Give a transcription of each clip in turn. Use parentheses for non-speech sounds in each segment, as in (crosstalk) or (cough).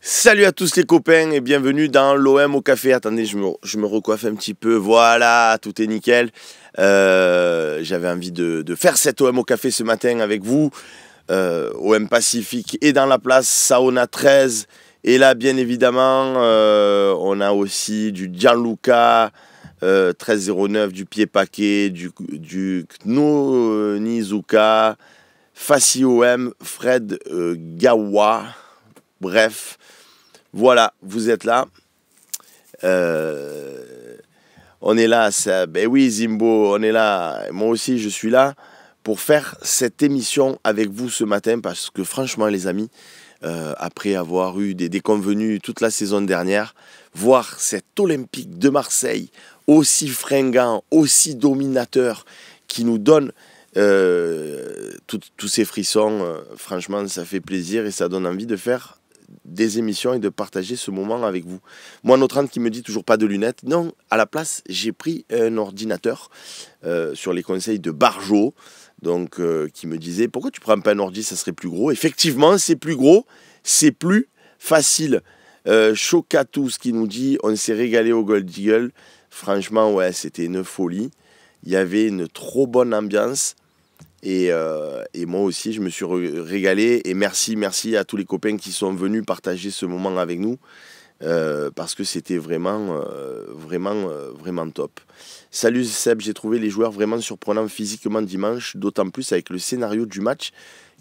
Salut à tous les copains et bienvenue dans l'OM au café. Attendez, je me, je recoiffe un petit peu. Voilà, tout est nickel. Euh, j'avais envie de, faire cet OM au café ce matin avec vous. Euh, OM Pacifique est dans la place, Saona 13. Et là, bien évidemment, euh, on a aussi du Gianluca 1309, du Pied Paquet, du, du Knonizuka. Fassi OM, Fred euh, Gawa. Bref, voilà, vous êtes là. Euh, on est là, ben oui Zimbo, on est là, moi aussi je suis là pour faire cette émission avec vous ce matin parce que franchement les amis, euh, après avoir eu des déconvenus toute la saison dernière, voir cet Olympique de Marseille aussi fringant, aussi dominateur, qui nous donne euh, tous ces frissons, euh, franchement, ça fait plaisir et ça donne envie de faire des émissions et de partager ce moment avec vous. Moi, notre âme qui me dit toujours pas de lunettes, non, à la place, j'ai pris un ordinateur euh, sur les conseils de Barjot, donc, qui me disait pourquoi tu prends pas un ordi, ça serait plus gros. Effectivement, c'est plus gros, c'est plus facile. Euh, ce qui nous dit on s'est régalé au Gold Eagle. Franchement, ouais, c'était une folie. Il y avait une trop bonne ambiance. Euh, et, moi aussi, je me suis régalé. Et merci, merci à tous les copains qui sont venus partager ce moment avec nous. Euh, parce que c'était vraiment, euh, vraiment, vraiment top. Salut Seb, j'ai trouvé les joueurs vraiment surprenants physiquement dimanche, d'autant plus avec le scénario du match.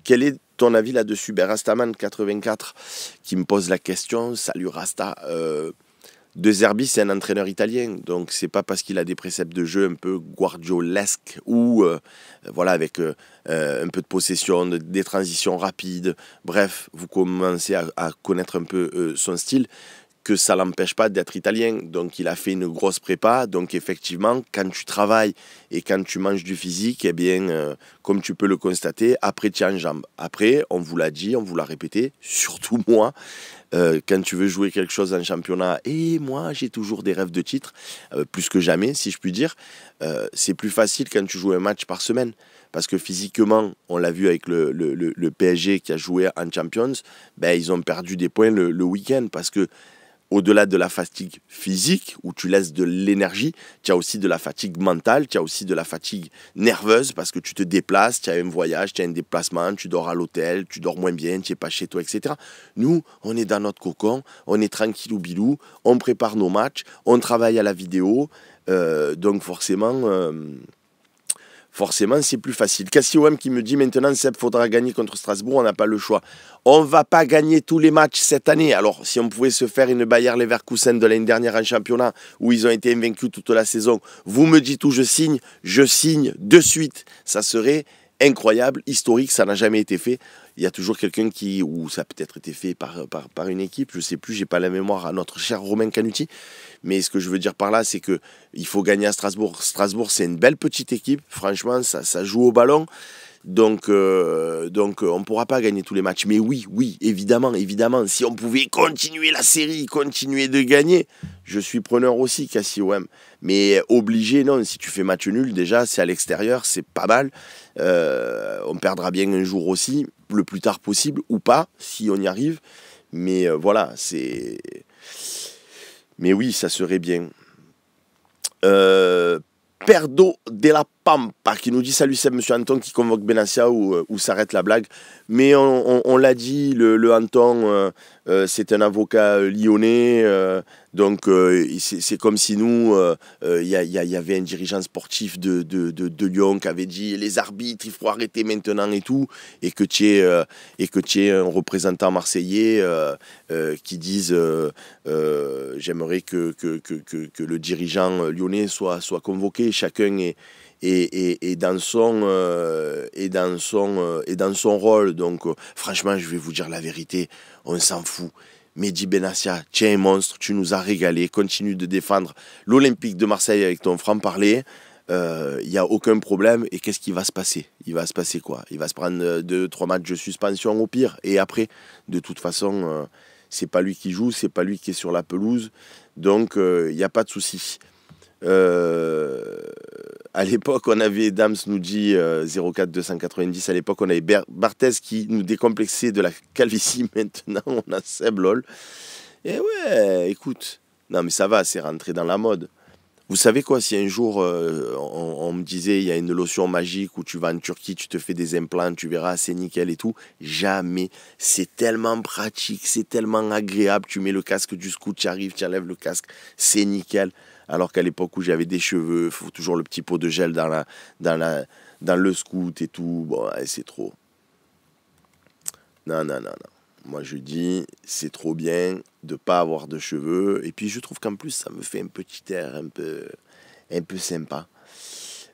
Quel est ton avis là-dessus ben, Rastaman84 qui me pose la question. Salut Rasta. De Zerbi, c'est un entraîneur italien, donc c'est pas parce qu'il a des préceptes de jeu un peu guardiolesque ou euh, voilà avec euh, euh, un peu de possession, des transitions rapides. Bref, vous commencez à, connaître un peu son style que ça l'empêche pas d'être italien. Donc il a fait une grosse prépa. Donc effectivement, quand tu travailles et quand tu manges du physique, eh bien, euh, comme tu peux le constater, après tu as jambes. Après, on vous l'a dit, on vous l'a répété, surtout (laughs) moi, euh, quand tu veux jouer quelque chose en championnat, et moi j'ai toujours des rêves de titre, euh, plus que jamais si je puis dire, c'est plus facile quand tu joues un match par semaine parce que physiquement, on l'a vu avec le, le, PSG qui a joué en Champions, ben, ils ont perdu des points le, week-end parce que au-delà de la fatigue physique, où tu laisses de l'énergie, tu as aussi de la fatigue mentale, tu as aussi de la fatigue nerveuse, parce que tu te déplaces, tu as un voyage, tu as un déplacement, tu dors à l'hôtel, tu dors moins bien, tu n'es pas chez toi, etc. Nous, on est dans notre cocon, on est tranquille ou bilou, on prépare nos matchs, on travaille à la vidéo, euh, donc forcément... Euh, forcément c'est plus facile. M qui me dit maintenant, Seb, faudra gagner contre Strasbourg, on n'a pas le choix. On ne va pas gagner tous les matchs cette année. Alors, si on pouvait se faire une Bayer Leverkusen de l'année dernière en championnat, où ils ont été invaincus toute la saison, vous me dites où je signe, je signe de suite. Ça serait incroyable, historique, ça n'a jamais été fait il y a toujours quelqu'un qui, ou ça a peut-être été fait par, par, une équipe, je ne sais plus, j'ai pas la mémoire à notre cher Romain Canuti, mais ce que je veux dire par là, c'est que il faut gagner à Strasbourg. Strasbourg, c'est une belle petite équipe, franchement, ça, ça joue au ballon. Donc, euh, donc on ne pourra pas gagner tous les matchs. Mais oui, oui, évidemment, évidemment, si on pouvait continuer la série, continuer de gagner, je suis preneur aussi, Cassio. Mais obligé, non, si tu fais match nul, déjà, c'est à l'extérieur, c'est pas mal. Euh, on perdra bien un jour aussi le plus tard possible ou pas, si on y arrive. Mais euh, voilà, c'est. Mais oui, ça serait bien. Euh, Perdo de la par qui nous dit salut c'est monsieur Anton qui convoque Benassia euh, ou, s'arrête la blague. Mais on, l'a dit, le, Anton, euh, euh, c'est un avocat lyonnais, donc c'est comme si nous, il y, avait un dirigeant sportif de, de, Lyon qui avait dit les arbitres, il faut arrêter maintenant et tout, et que tu es, et un représentant marseillais qui dise j'aimerais que que, le dirigeant lyonnais soit, soit convoqué, chacun est et, et, dans son, euh, et, dans son, euh, et dans son rôle. Donc, euh, franchement, je vais vous dire la vérité, on s'en fout. Mehdi Benassia, tiens un monstre, tu nous as régalé, continue de défendre l'Olympique de Marseille avec ton franc-parler. Il n'y a aucun problème. Et qu'est-ce qui va se passer Il va se passer quoi Il va se prendre deux, trois matchs de suspension au pire. Et après, de toute façon, ce c'est pas lui qui joue, c'est pas lui qui est sur la pelouse. Donc, il n'y a pas de souci à l'époque, on avait Dams nous dit, 04-290. Euh, à l'époque, on avait Barthez qui nous décomplexait de la calvitie. (laughs) Maintenant, on a Seblol. Et eh ouais, écoute, non mais ça va, c'est rentré dans la mode. Vous savez quoi, si un jour euh, on, me disait il y a une lotion magique où tu vas en Turquie, tu te fais des implants, tu verras, c'est nickel et tout, jamais. C'est tellement pratique, c'est tellement agréable. Tu mets le casque du scout, tu arrives, tu enlèves le casque, c'est nickel alors qu'à l'époque où j'avais des cheveux, il faut toujours le petit pot de gel dans, la, dans, la, dans le scout et tout, bon, c'est trop. Non, non, non, non. Moi, je dis, c'est trop bien de pas avoir de cheveux. Et puis, je trouve qu'en plus, ça me fait un petit air un peu, un peu sympa.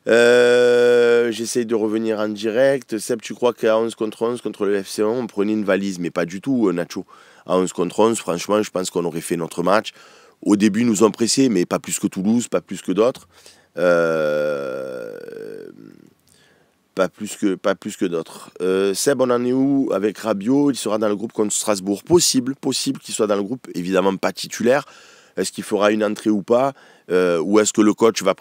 Euh, j'essaye de revenir en direct. Seb, tu crois qu'à 11 contre 11 contre le FC1, on prenait une valise Mais pas du tout, euh, Nacho. À 11 contre 11, franchement, je pense qu'on aurait fait notre match. Au début, nous ont pressé, mais pas plus que Toulouse, pas plus que d'autres. Euh, pas plus que, que d'autres. Euh, Seb, on en est où avec Rabiot Il sera dans le groupe contre Strasbourg. Possible, possible qu'il soit dans le groupe. Évidemment, pas titulaire. Est-ce qu'il fera une entrée ou pas euh, Ou est-ce que le coach va,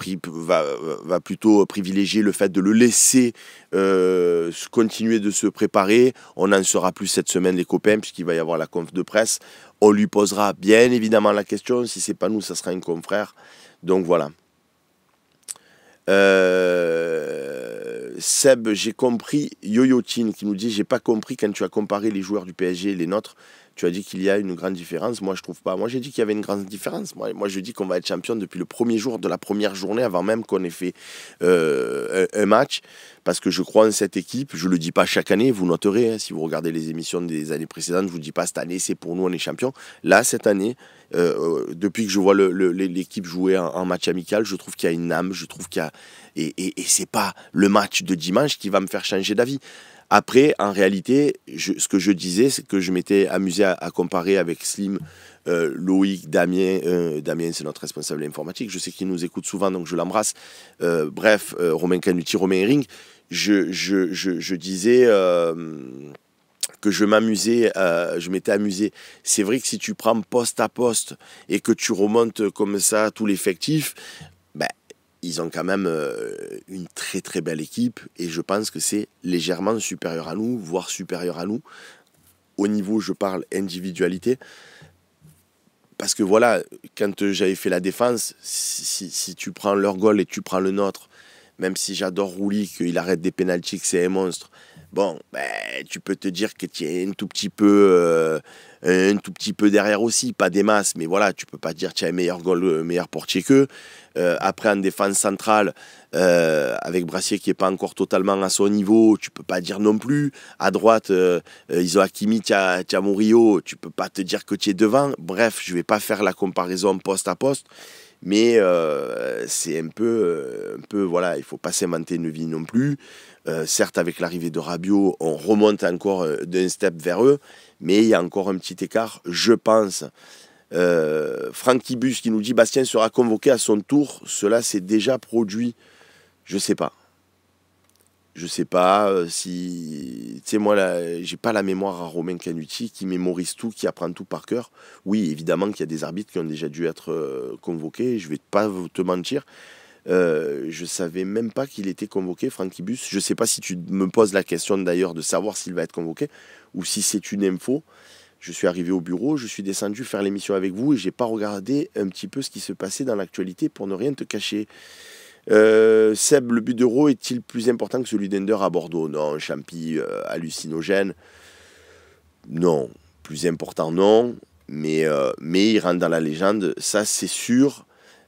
plutôt privilégier le fait de le laisser euh, continuer de se préparer On en saura plus cette semaine, les copains, puisqu'il va y avoir la conf de presse. On lui posera bien évidemment la question. Si c'est pas nous, ça sera un confrère. Donc voilà. Euh, Seb, j'ai compris. Yoyo qui nous dit J'ai pas compris quand tu as comparé les joueurs du PSG et les nôtres tu as dit qu'il y a une grande différence. Moi, je trouve pas. Moi, j'ai dit qu'il y avait une grande différence. Moi, moi je dis qu'on va être champion depuis le premier jour de la première journée, avant même qu'on ait fait euh, un match, parce que je crois en cette équipe. Je le dis pas chaque année. Vous noterez hein, si vous regardez les émissions des années précédentes. Je vous dis pas cette année, c'est pour nous, on est champion. Là, cette année, euh, euh, depuis que je vois l'équipe jouer en, match amical, je trouve qu'il y a une âme. Je trouve qu'il y a et, et, et c'est pas le match de dimanche qui va me faire changer d'avis. Après, en réalité, ce que je disais, c'est que je m'étais amusé à, comparer avec Slim, euh, Loïc, Damien. Euh, Damien, c'est notre responsable informatique. Je sais qu'il nous écoute souvent, donc je l'embrasse. Euh, bref, Romain Canuti, Romain Ring. Je, je, disais que je m'amusais, je m'étais amusé. C'est vrai que si tu prends poste à poste et que tu remontes comme ça tout l'effectif, ils ont quand même euh, une très très belle équipe et je pense que c'est légèrement supérieur à nous, voire supérieur à nous. Au niveau, je parle individualité. Parce que voilà, quand j'avais fait la défense, si, tu prends leur goal et tu prends le nôtre, même si j'adore Rouli, qu'il arrête des pénalties, que c'est un monstre, bon, ben tu peux te dire que tu es un tout petit peu, euh, un tout petit peu derrière aussi, pas des masses, mais voilà, tu peux pas dire tu as un meilleur goal, euh, meilleur portier qu'eux. Euh, après en défense centrale, avec Brassier qui n'est pas encore totalement à son niveau, tu peux pas dire non plus. À droite, Iso Hakimi, tu ne tu peux pas te dire que tu es devant. Bref, je vais pas faire la comparaison poste à poste mais euh, c'est un peu, euh, un peu, voilà, il faut pas s'inventer une vie non plus. Euh, certes, avec l'arrivée de Rabiot, on remonte encore d'un step vers eux, mais il y a encore un petit écart, je pense. Franck Ibus qui nous dit Bastien sera convoqué à son tour, cela s'est déjà produit. Je sais pas je sais pas euh, si tu sais moi j'ai pas la mémoire à Romain Canuti qui mémorise tout qui apprend tout par cœur oui évidemment qu'il y a des arbitres qui ont déjà dû être euh, convoqués je vais pas te mentir Je euh, je savais même pas qu'il était convoqué Francky Bus je sais pas si tu me poses la question d'ailleurs de savoir s'il va être convoqué ou si c'est une info je suis arrivé au bureau, je suis descendu faire l'émission avec vous et j'ai pas regardé un petit peu ce qui se passait dans l'actualité pour ne rien te cacher. Euh, Seb, le but d'Euro est-il plus important que celui d'Ender à Bordeaux Non, Champy euh, hallucinogène. Non, plus important non, mais, euh, mais il rentre dans la légende, ça c'est sûr.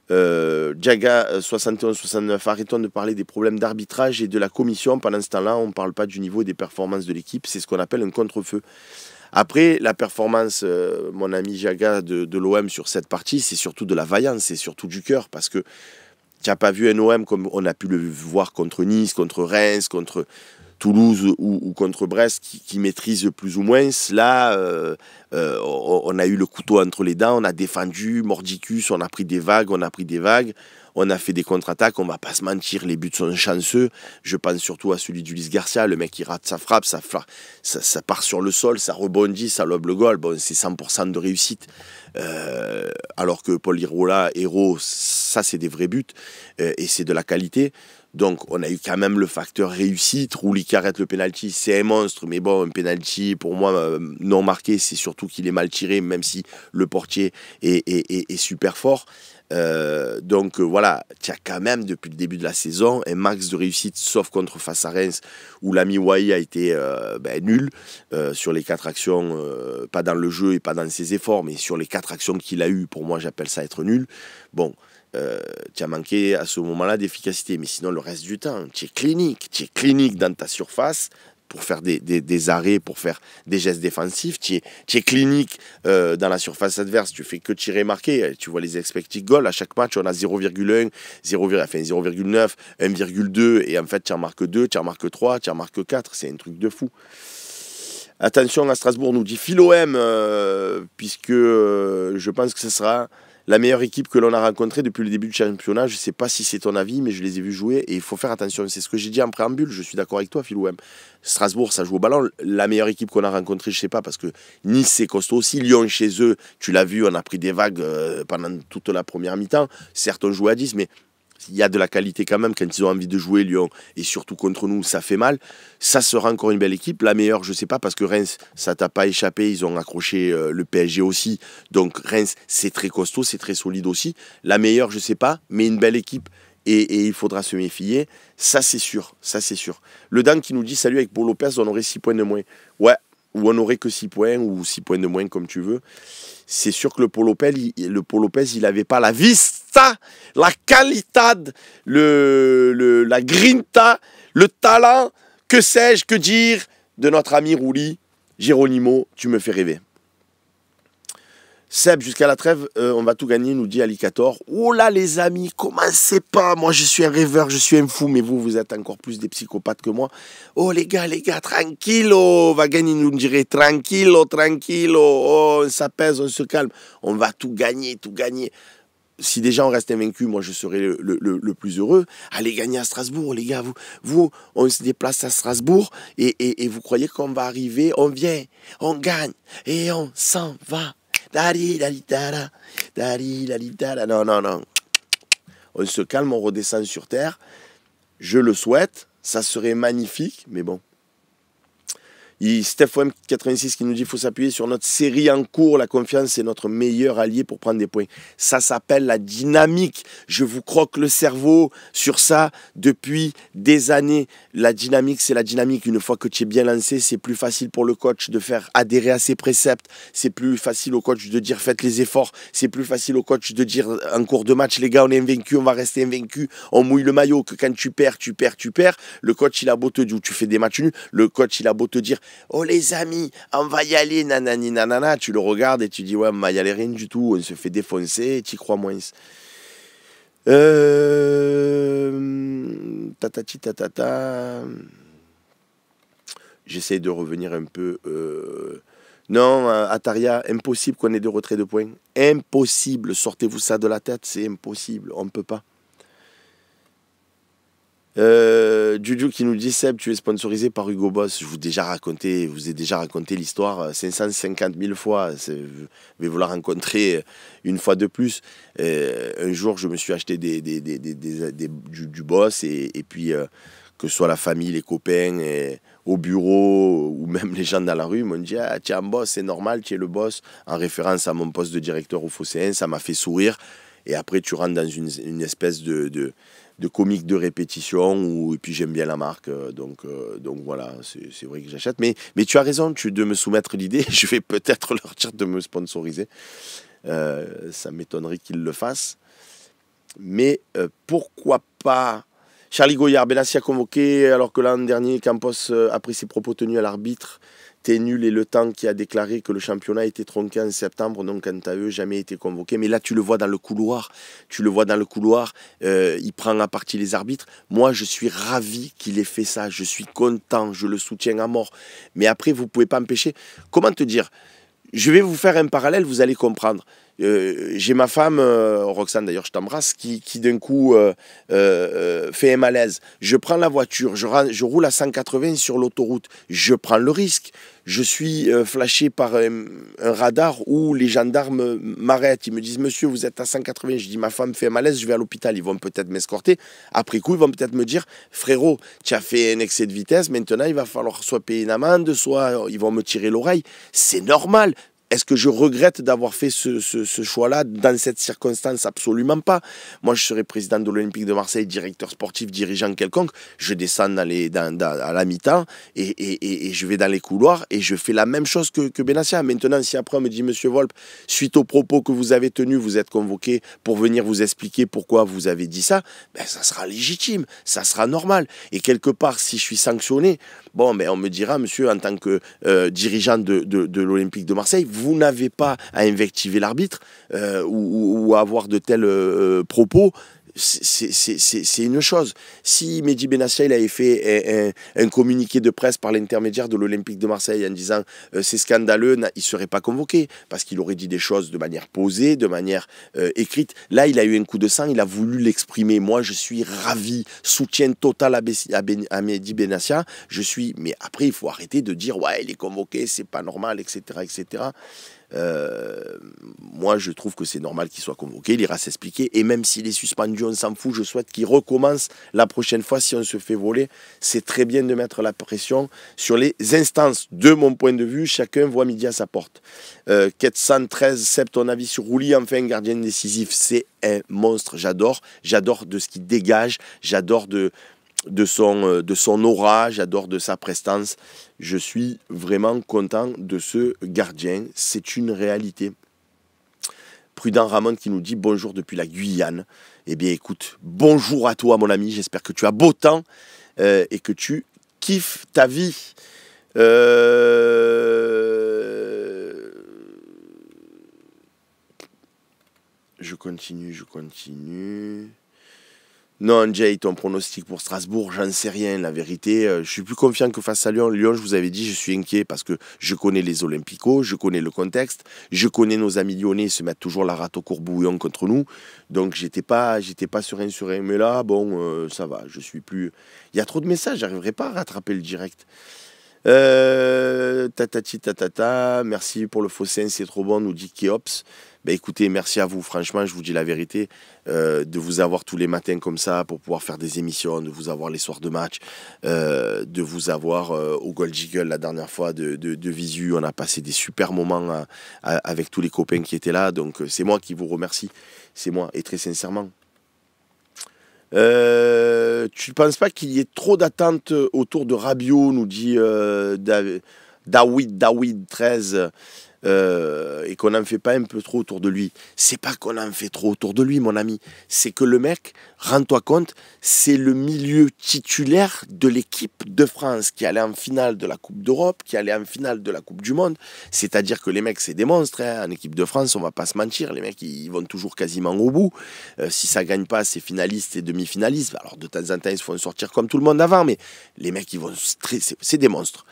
Jaga 71-69, arrêtons de parler des problèmes d'arbitrage et de la commission. Pendant ce temps-là, on ne parle pas du niveau des performances de l'équipe, c'est ce qu'on appelle un contre-feu. Après, la performance, mon ami Jaga, de, de l'OM sur cette partie, c'est surtout de la vaillance, c'est surtout du cœur, parce que tu n'as pas vu un OM comme on a pu le voir contre Nice, contre Reims, contre Toulouse ou, contre Brest, qui, maîtrise plus ou moins. Là, euh, euh, on a eu le couteau entre les dents, on a défendu, mordicus, on a pris des vagues, on a pris des vagues. On a fait des contre-attaques, on va pas se mentir, les buts sont chanceux. Je pense surtout à celui d'Ulysse Garcia, le mec qui rate sa frappe, ça, ça, part sur le sol, ça rebondit, ça lobe le goal. Bon, c'est 100% de réussite. Euh, alors que Paul Irola, héros, ça c'est des vrais buts euh, et c'est de la qualité. Donc on a eu quand même le facteur réussite. Rouli qui arrête le penalty, c'est un monstre, mais bon, un penalty pour moi euh, non marqué, c'est surtout qu'il est mal tiré, même si le portier est super fort. Euh, donc euh, voilà, tu as quand même depuis le début de la saison un max de réussite, sauf contre face à Reims, où l'ami Wai a été euh, ben, nul sur les quatre actions, pas dans le jeu et pas dans ses efforts, mais sur les quatre actions qu'il a eues, pour moi j'appelle ça être nul. Bon, tu as manqué à ce moment-là d'efficacité, mais sinon le reste du temps, tu es clinique, tu es clinique dans ta surface, pour faire des, des, arrêts, pour faire des gestes défensifs. Tu es, es, clinique euh, dans la surface adverse, tu fais que tirer marqué Tu vois les expected goals, à chaque match on a 0,1, 0,9, 1,2 et en fait tu en marques 2, tu en marques 3, tu en marques 4. C'est un truc de fou. Attention à Strasbourg, nous dit Philo M, euh, puisque euh, je pense que ce sera la meilleure équipe que l'on a rencontrée depuis le début du championnat. Je ne sais pas si c'est ton avis, mais je les ai vus jouer et il faut faire attention. C'est ce que j'ai dit en préambule. Je suis d'accord avec toi, Philouem. Strasbourg, ça joue au ballon. La meilleure équipe qu'on a rencontrée, je ne sais pas, parce que Nice, c'est costaud aussi. Lyon, chez eux, tu l'as vu, on a pris des vagues euh, pendant toute la première mi-temps. Certes, on à 10, mais il y a de la qualité quand même quand ils ont envie de jouer Lyon et surtout contre nous ça fait mal ça sera encore une belle équipe la meilleure je sais pas parce que Reims ça t'a pas échappé ils ont accroché euh, le PSG aussi donc Reims c'est très costaud c'est très solide aussi la meilleure je sais pas mais une belle équipe et, il faudra se méfier ça c'est sûr ça c'est sûr le Dan qui nous dit salut avec Paul Lopez on aurait 6 points de moins ouais ou on aurait que 6 points ou 6 points de moins comme tu veux c'est sûr que le Paul Lopez il, le il avait pas la vis la qualité, le, la grinta, le talent, que sais-je, que dire de notre ami Rouli, Géronimo, tu me fais rêver. Seb, jusqu'à la trêve, euh, on va tout gagner, nous dit Alicator. Oh là les amis, commencez pas, moi je suis un rêveur, je suis un fou, mais vous, vous êtes encore plus des psychopathes que moi. Oh les gars, les gars, tranquillo, va gagner, nous dirait tranquillo, tranquillo, oh, on s'apaise, on se calme, on va tout gagner, tout gagner si déjà on restait vaincu, moi je serais le, le, le, plus heureux. Allez gagner à Strasbourg, les gars. Vous, vous on se déplace à Strasbourg et, et, et vous croyez qu'on va arriver. On vient, on gagne et on s'en va. Dari, dari, Non, non, non. On se calme, on redescend sur terre. Je le souhaite. Ça serait magnifique, mais bon. Il, Steph 86 qui nous dit qu'il faut s'appuyer sur notre série en cours. La confiance c'est notre meilleur allié pour prendre des points. Ça s'appelle la dynamique. Je vous croque le cerveau sur ça depuis des années. La dynamique, c'est la dynamique. Une fois que tu es bien lancé, c'est plus facile pour le coach de faire adhérer à ses préceptes. C'est plus facile au coach de dire faites les efforts. C'est plus facile au coach de dire en cours de match, les gars, on est invaincu on va rester invaincu On mouille le maillot. Que quand tu perds, tu perds, tu perds. Le coach, il a beau te dire, tu fais des matchs nuls. Le coach, il a beau te dire Oh les amis, on va y aller, nanani, nanana. Tu le regardes et tu dis, ouais, on va y aller rien du tout, on se fait défoncer, y crois moins. Euh... Tatati tatata. J'essaie de revenir un peu. Euh, non, Ataria, impossible qu'on ait deux retraits de points. Impossible, sortez-vous ça de la tête, c'est impossible, on ne peut pas. Euh, Juju qui nous dit Seb, tu es sponsorisé par Hugo Boss. Je vous ai déjà raconté, vous ai déjà raconté l'histoire 550 euh, 000 fois. Je vais vous la rencontrer euh, une fois de plus. un jour, je me suis acheté des, des, des, du, Boss et, et puis que ce soit la famille, les copains, et, au bureau ou même les gens dans la rue m'ont dit ah, Tiens, boss, c'est normal, tu es le boss. En référence à mon poste de directeur au Fosséen, ça m'a fait sourire. Et après, tu rentres dans une, une espèce de de comique de répétition ou et puis j'aime bien la marque euh, donc euh, donc voilà c'est vrai que j'achète mais mais tu as raison tu de me soumettre l'idée (laughs) je vais peut-être (laughs) leur dire de me sponsoriser euh, ça m'étonnerait qu'ils le fassent mais pourquoi pas Charlie Goyard Benassi a convoqué alors que l'an dernier Campos a pris ses propos tenus à l'arbitre nul et Le Temps qui a déclaré que le championnat était tronqué en septembre, donc quant à eux, jamais été convoqué. Mais là, tu le vois dans le couloir, tu le vois dans le couloir, euh, il prend à partie les arbitres. Moi, je suis ravi qu'il ait fait ça, je suis content, je le soutiens à mort. Mais après, vous ne pouvez pas empêcher. Comment te dire Je vais vous faire un parallèle, vous allez comprendre. Euh, j'ai ma femme, euh, Roxane d'ailleurs, je t'embrasse, qui, qui d'un coup euh, fait un malaise. Je prends la voiture, je, je roule à 180 sur l'autoroute, je prends le risque. Je suis flashé par un, radar où les gendarmes m'arrêtent. Ils me disent Monsieur, vous êtes à 180. Je dis Ma femme fait un malaise, je vais à l'hôpital. Ils vont peut-être m'escorter. Après coup, ils vont peut-être me dire Frérot, tu as fait un excès de vitesse. Maintenant, il va falloir soit payer une amende, soit ils vont me tirer l'oreille. C'est normal. Est-ce que je regrette d'avoir fait ce, ce, choix-là dans cette circonstance Absolument pas. Moi, je serai président de l'Olympique de Marseille, directeur sportif, dirigeant quelconque. Je descends dans les, dans, à la mi-temps et, et, et, je vais dans les couloirs et je fais la même chose que, que Benassia. Maintenant, si après on me dit, monsieur Volpe, suite aux propos que vous avez tenus, vous êtes convoqué pour venir vous expliquer pourquoi vous avez dit ça, ben, ça sera légitime, ça sera normal. Et quelque part, si je suis sanctionné, bon, ben, on me dira, monsieur, en tant que euh, dirigeant de, de, l'Olympique de Marseille, vous n'avez pas à invectiver l'arbitre euh, ou, à avoir de tels euh, euh, propos c'est une chose. Si Mehdi Benassia il avait fait un, un, communiqué de presse par l'intermédiaire de l'Olympique de Marseille en disant euh, c'est scandaleux, il ne serait pas convoqué parce qu'il aurait dit des choses de manière posée, de manière euh, écrite. Là, il a eu un coup de sang, il a voulu l'exprimer. Moi, je suis ravi, soutien total à, Mehdi Benassia. Je suis, mais après, il faut arrêter de dire ouais, il est convoqué, c'est pas normal, etc., etc. Euh, moi, je trouve que c'est normal qu'il soit convoqué. Il ira s'expliquer. Et même s'il est suspendu, on s'en fout. Je souhaite qu'il recommence la prochaine fois si on se fait voler. C'est très bien de mettre la pression sur les instances. De mon point de vue, chacun voit midi à sa porte. 413, euh, Sept, ton avis sur Rouli, enfin, gardien décisif. C'est un monstre. J'adore. J'adore de ce qu'il dégage. J'adore de de son, euh, de son aura, j'adore de sa prestance. Je suis vraiment content de ce gardien. C'est une réalité. Prudent Ramon qui nous dit bonjour depuis la Guyane. Eh bien écoute, bonjour à toi mon ami, j'espère que tu as beau temps euh, et que tu kiffes ta vie. Euh, je continue, je continue. Non, Jay, ton pronostic pour Strasbourg, j'en sais rien, la vérité. Euh, je suis plus confiant que face à Lyon. Lyon, je vous avais dit, je suis inquiet parce que je connais les Olympicos, je connais le contexte, je connais nos amis lyonnais, ils se mettent toujours la rate au courbouillon contre nous. Donc, j'étais pas, j'étais pas serein, serein. Mais là, bon, euh, ça va, je suis plus. Il y a trop de messages, j'arriverai pas à rattraper le direct. Euh, tatati tatata, merci pour le sein, c'est trop bon, nous dit Kéops. Ben, écoutez, merci à vous, franchement, je vous dis la vérité, euh, de vous avoir tous les matins comme ça pour pouvoir faire des émissions, de vous avoir les soirs de match, euh, de vous avoir euh, au Gold Jiggle la dernière fois de, de, Visu. On a passé des super moments avec tous les copains qui étaient là. Donc c'est moi qui vous remercie, c'est moi, et très sincèrement. tu ne penses pas qu'il y ait trop d'attentes autour de Rabiot, nous dit David, David, David 13. Euh, et qu'on n'en fait pas un peu trop autour de lui. C'est pas qu'on en fait trop autour de lui, mon ami. C'est que le mec, rends-toi compte, c'est le milieu titulaire de l'équipe de France qui allait en finale de la Coupe d'Europe, qui allait en finale de la Coupe du Monde. C'est-à-dire que les mecs, c'est des monstres. Hein. En équipe de France, on va pas se mentir. Les mecs, ils vont toujours quasiment au bout. Euh, si ça gagne pas, c'est finaliste et demi-finaliste. Alors de temps en temps, ils se font sortir comme tout le monde avant, mais les mecs, ils vont. C'est des monstres.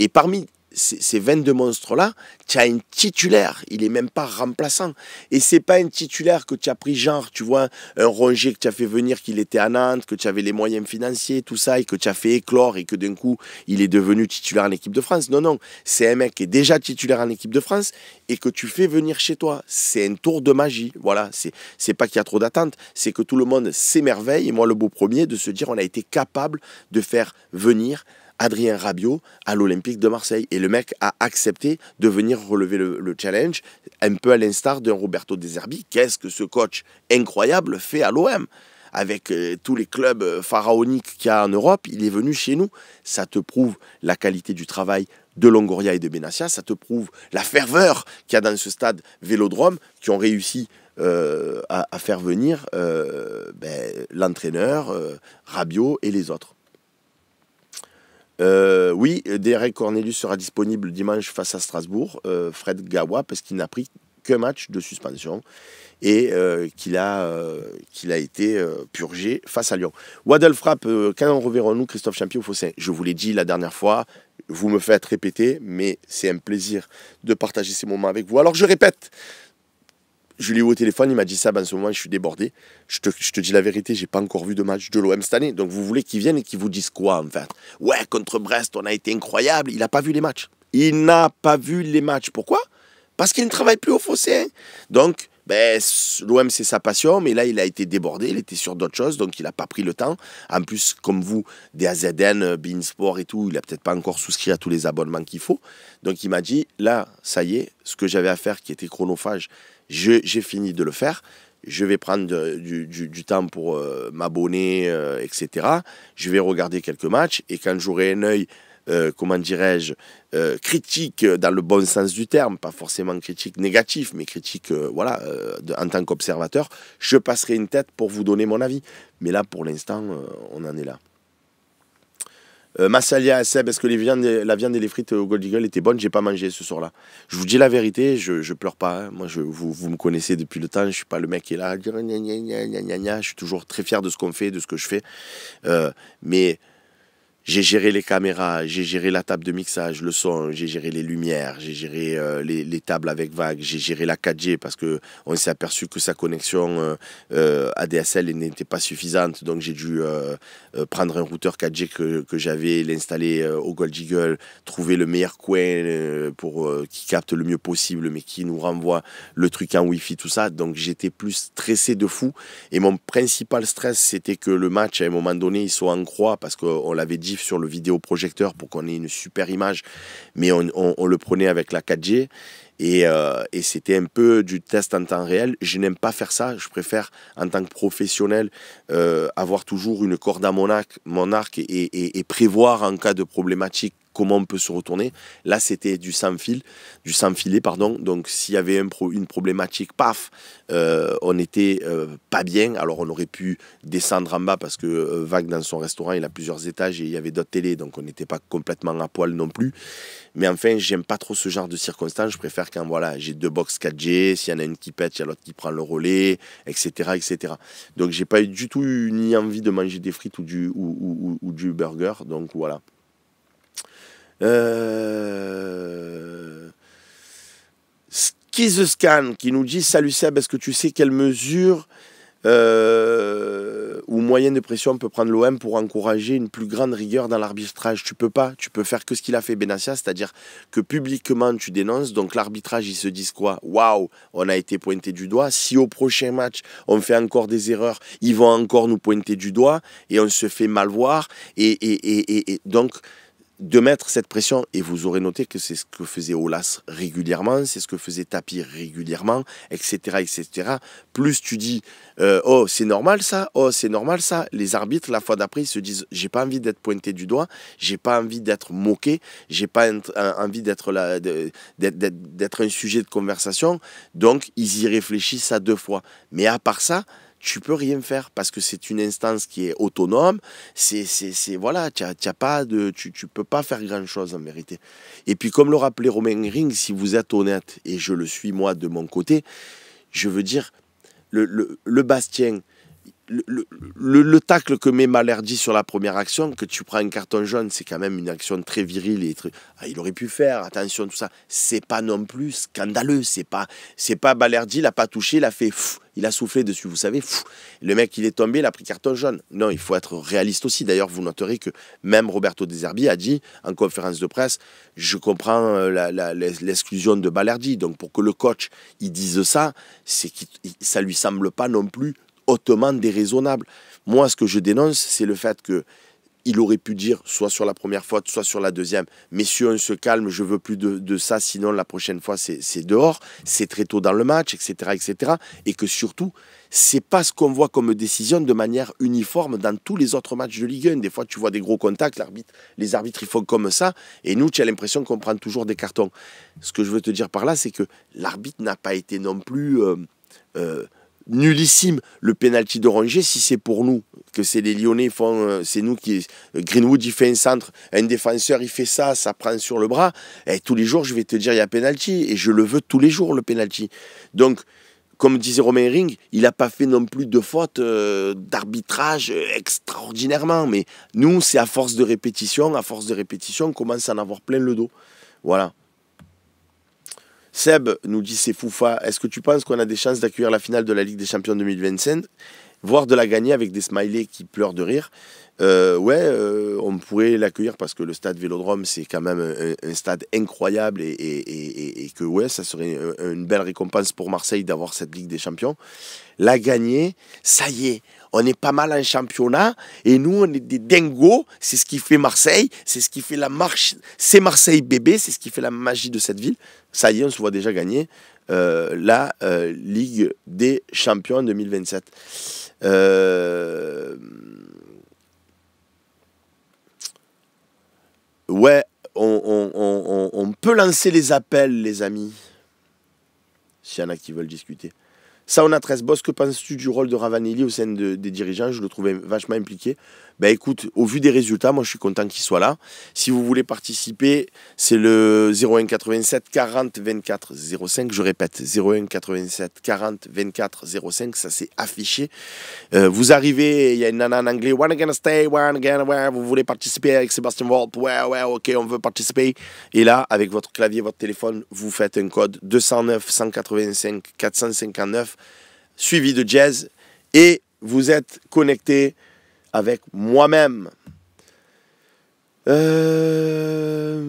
Et parmi ces 22 monstres-là, tu as un titulaire, il est même pas remplaçant. Et c'est pas un titulaire que tu as pris genre, tu vois, un Rongier que tu as fait venir, qu'il était à Nantes, que tu avais les moyens financiers, tout ça, et que tu as fait éclore, et que d'un coup, il est devenu titulaire en équipe de France. Non, non, c'est un mec qui est déjà titulaire en équipe de France, et que tu fais venir chez toi. C'est un tour de magie, voilà. C'est pas qu'il y a trop d'attentes, c'est que tout le monde s'émerveille, et moi le beau premier, de se dire on a été capable de faire venir Adrien Rabiot à l'Olympique de Marseille. Et le mec a accepté de venir relever le, challenge, un peu à l'instar d'un Roberto Deserbi. Qu'est-ce que ce coach incroyable fait à l'OM avec euh, tous les clubs euh, pharaoniques qu'il y a en Europe, il est venu chez nous. Ça te prouve la qualité du travail de Longoria et de Benassia, ça te prouve la ferveur qu'il y a dans ce stade Vélodrome, qui ont réussi euh, à, faire venir ben, l'entraîneur, Rabiot et les autres. Euh, oui, Derek Cornelius sera disponible dimanche face à Strasbourg, euh, Fred Gawa, parce qu'il n'a pris qu'un match de suspension et euh, qu'il a, qu'il a été purgé face à Lyon. Waddle Frappe, quand reverrons-nous Christophe Champion au Je vous l'ai dit la dernière fois, vous me faites répéter, mais c'est un plaisir de partager ces moments avec vous. Alors je répète, je eu au téléphone, il m'a dit ça, ben, en ce moment, je suis débordé. Je te, dis la vérité, j'ai pas encore vu de match de l'OM cette année. Donc vous voulez qu'il vienne et qu'il vous dise quoi, en fait Ouais, contre Brest, on a été incroyable. Il n'a pas vu les matchs. Il n'a pas vu les matchs. Pourquoi Parce qu'il ne travaille plus au fossé. Hein. Donc, ben, l'OM, c'est sa passion, mais là, il a été débordé, il était sur d'autres choses, donc il n'a pas pris le temps. En plus, comme vous, des AZN, Beansport et tout, il n'a peut-être pas encore souscrit à tous les abonnements qu'il faut. Donc, il m'a dit, là, ça y est, ce que j'avais à faire qui était chronophage, j'ai fini de le faire. Je vais prendre du, du, temps pour euh, m'abonner, euh, etc. Je vais regarder quelques matchs et quand j'aurai un œil, euh, comment dirais-je, critique dans le bon sens du terme, pas forcément critique négatif, mais critique, voilà, en tant qu'observateur, je passerai une tête pour vous donner mon avis. Mais là, pour l'instant, on en est là. Euh, Massalia à Seb, est-ce que les viandes, la viande et les frites au Gold Eagle étaient bonnes J'ai pas mangé ce soir-là. Je vous dis la vérité, je, je pleure pas. Hein. Moi, je, vous, vous, me connaissez depuis le temps. Je suis pas le mec qui est là à dire gna gna gna gna gna. Je suis toujours très fier de ce qu'on fait, de ce que je fais. Euh, mais j'ai géré les caméras, j'ai géré la table de mixage, le son, j'ai géré les lumières, j'ai géré euh, les, tables avec vagues, j'ai géré la 4G parce que on s'est aperçu que sa connexion euh, euh ADSL n'était pas suffisante, donc j'ai dû euh, prendre un routeur 4G que, j'avais, l'installer au Gold Eagle, trouver le meilleur coin pour qui capte le mieux possible, mais qui nous renvoie le truc en Wi-Fi, tout ça. Donc j'étais plus stressé de fou et mon principal stress c'était que le match à un moment donné il soit en croix parce qu'on l'avait dit sur le vidéoprojecteur pour qu'on ait une super image, mais on, le prenait avec la 4G. Euh, et, c'était un peu du test en temps réel. Je n'aime pas faire ça. Je préfère, en tant que professionnel, euh, avoir toujours une corde à mon arc, mon arc et prévoir en cas de problématique comment on peut se retourner. Là, c'était du sans fil, du sans filet, pardon. Donc, s'il y avait une problématique, paf, euh, on n'était euh, pas bien. Alors, on aurait pu descendre en bas parce que Vague, euh, dans son restaurant, il a plusieurs étages et il y avait d'autres télés, donc on n'était pas complètement à poil non plus. Mais enfin, j'aime pas trop ce genre de circonstances. Je préfère quand voilà, j'ai deux box 4G, s'il y en a une qui pète, il y a l'autre qui prend le relais, etc., etc. Donc, j'ai pas du tout eu, ni envie de manger des frites ou du ou du burger. Donc voilà. Euh... qui nous dit Salut Seb, est-ce que tu sais quelle mesure euh, ou moyen de pression peut prendre l'OM pour encourager une plus grande rigueur dans l'arbitrage. Tu peux pas, tu peux faire que ce qu'il a fait Benassia, c'est-à-dire que publiquement tu dénonces, donc l'arbitrage ils se disent quoi Waouh, on a été pointé du doigt, si au prochain match on fait encore des erreurs, ils vont encore nous pointer du doigt et on se fait mal voir et, et, et, et donc de mettre cette pression, et vous aurez noté que c'est ce que faisait Olas régulièrement, c'est ce que faisait Tapir régulièrement, etc., etc. Plus tu dis, euh, oh, c'est normal ça, oh, c'est normal ça, les arbitres, la fois d'après, ils se disent, j'ai pas envie d'être pointé du doigt, j'ai pas envie d'être moqué, j'ai pas envie d'être là, d'être un sujet de conversation, donc ils y réfléchissent à deux fois. Mais à part ça, tu peux rien faire parce que c'est une instance qui est autonome. C'est, c'est, voilà, pas de, tu, tu peux pas faire grand chose en vérité. Et puis, comme le rappelait Romain Ring, si vous êtes honnête, et je le suis moi de mon côté, je veux dire, le, le, le Bastien, le, tacle que met Malherdi sur la première action, que tu prends un carton jaune, c'est quand même une action très virile. Et ah, il aurait pu faire, attention, tout ça. C'est pas non plus scandaleux. C'est pas, c'est pas n'a l'a pas touché, il a fait, il a soufflé dessus, vous savez. le mec, il est tombé, il a pris carton jaune. Non, il faut être réaliste aussi. D'ailleurs, vous noterez que même Roberto Deserbi a dit en conférence de presse, je comprends euh, l'exclusion de Balerdi. Donc, pour que le coach il dise ça, c'est ne ça lui semble pas non plus hautement déraisonnable. Moi, ce que je dénonce, c'est le fait que il aurait pu dire, soit sur la première faute, soit sur la deuxième, messieurs, on se calme, je veux plus de, ça, sinon la prochaine fois, c'est dehors, c'est très tôt dans le match, etc., etc. Et que surtout, c'est pas ce qu'on voit comme décision de manière uniforme dans tous les autres matchs de Ligue 1. Des fois, tu vois des gros contacts, les arbitres, ils font comme ça, et nous, tu as l'impression qu'on prend toujours des cartons. Ce que je veux te dire par là, c'est que l'arbitre n'a pas été non plus... Euh, euh, nullissime le penalty d'Oranger si c'est pour nous que c'est les Lyonnais font euh, c'est nous qui euh, Greenwood il fait un centre un défenseur il fait ça ça prend sur le bras et eh, tous les jours je vais te dire il y a penalty et je le veux tous les jours le penalty donc comme disait Romain Ring, il n'a pas fait non plus de faute euh, d'arbitrage extraordinairement. Mais nous, c'est à force de répétition, à force de répétition, on commence à en avoir plein le dos. Voilà. Seb nous dit c'est Foufa, est-ce que tu penses qu'on a des chances d'accueillir la finale de la Ligue des Champions 2025, voire de la gagner avec des smileys qui pleurent de rire euh, ouais, euh, on pourrait l'accueillir parce que le stade Vélodrome, c'est quand même un, stade incroyable et, et, que ouais, ça serait une belle récompense pour Marseille d'avoir cette Ligue des Champions. La gagner, ça y est, on est pas mal en championnat et nous, on est des dingos. C'est ce qui fait Marseille, c'est ce qui fait la marche. C'est Marseille bébé, c'est ce qui fait la magie de cette ville. Ça y est, on se voit déjà gagner euh, la euh, Ligue des Champions en 2027. Euh, ouais, on, on peut lancer les appels, les amis. S'il y en a qui veulent discuter. Ça, on a 13 boss. Que penses-tu du rôle de Ravanelli au sein des dirigeants Je le trouvais vachement impliqué ben écoute, au vu des résultats, moi je suis content qu'il soit là. Si vous voulez participer, c'est le 0187 87 40 24 05. Je répète, 0187 87 40 24 05. Ça s'est affiché. vous arrivez, il y a une nana en anglais. When gonna stay? one again where? Vous voulez participer avec Sébastien Walt? Ouais, ouais, ok, on veut participer. Et là, avec votre clavier, votre téléphone, vous faites un code 209 185 459 suivi de jazz et vous êtes connecté avec moi-même. Euh,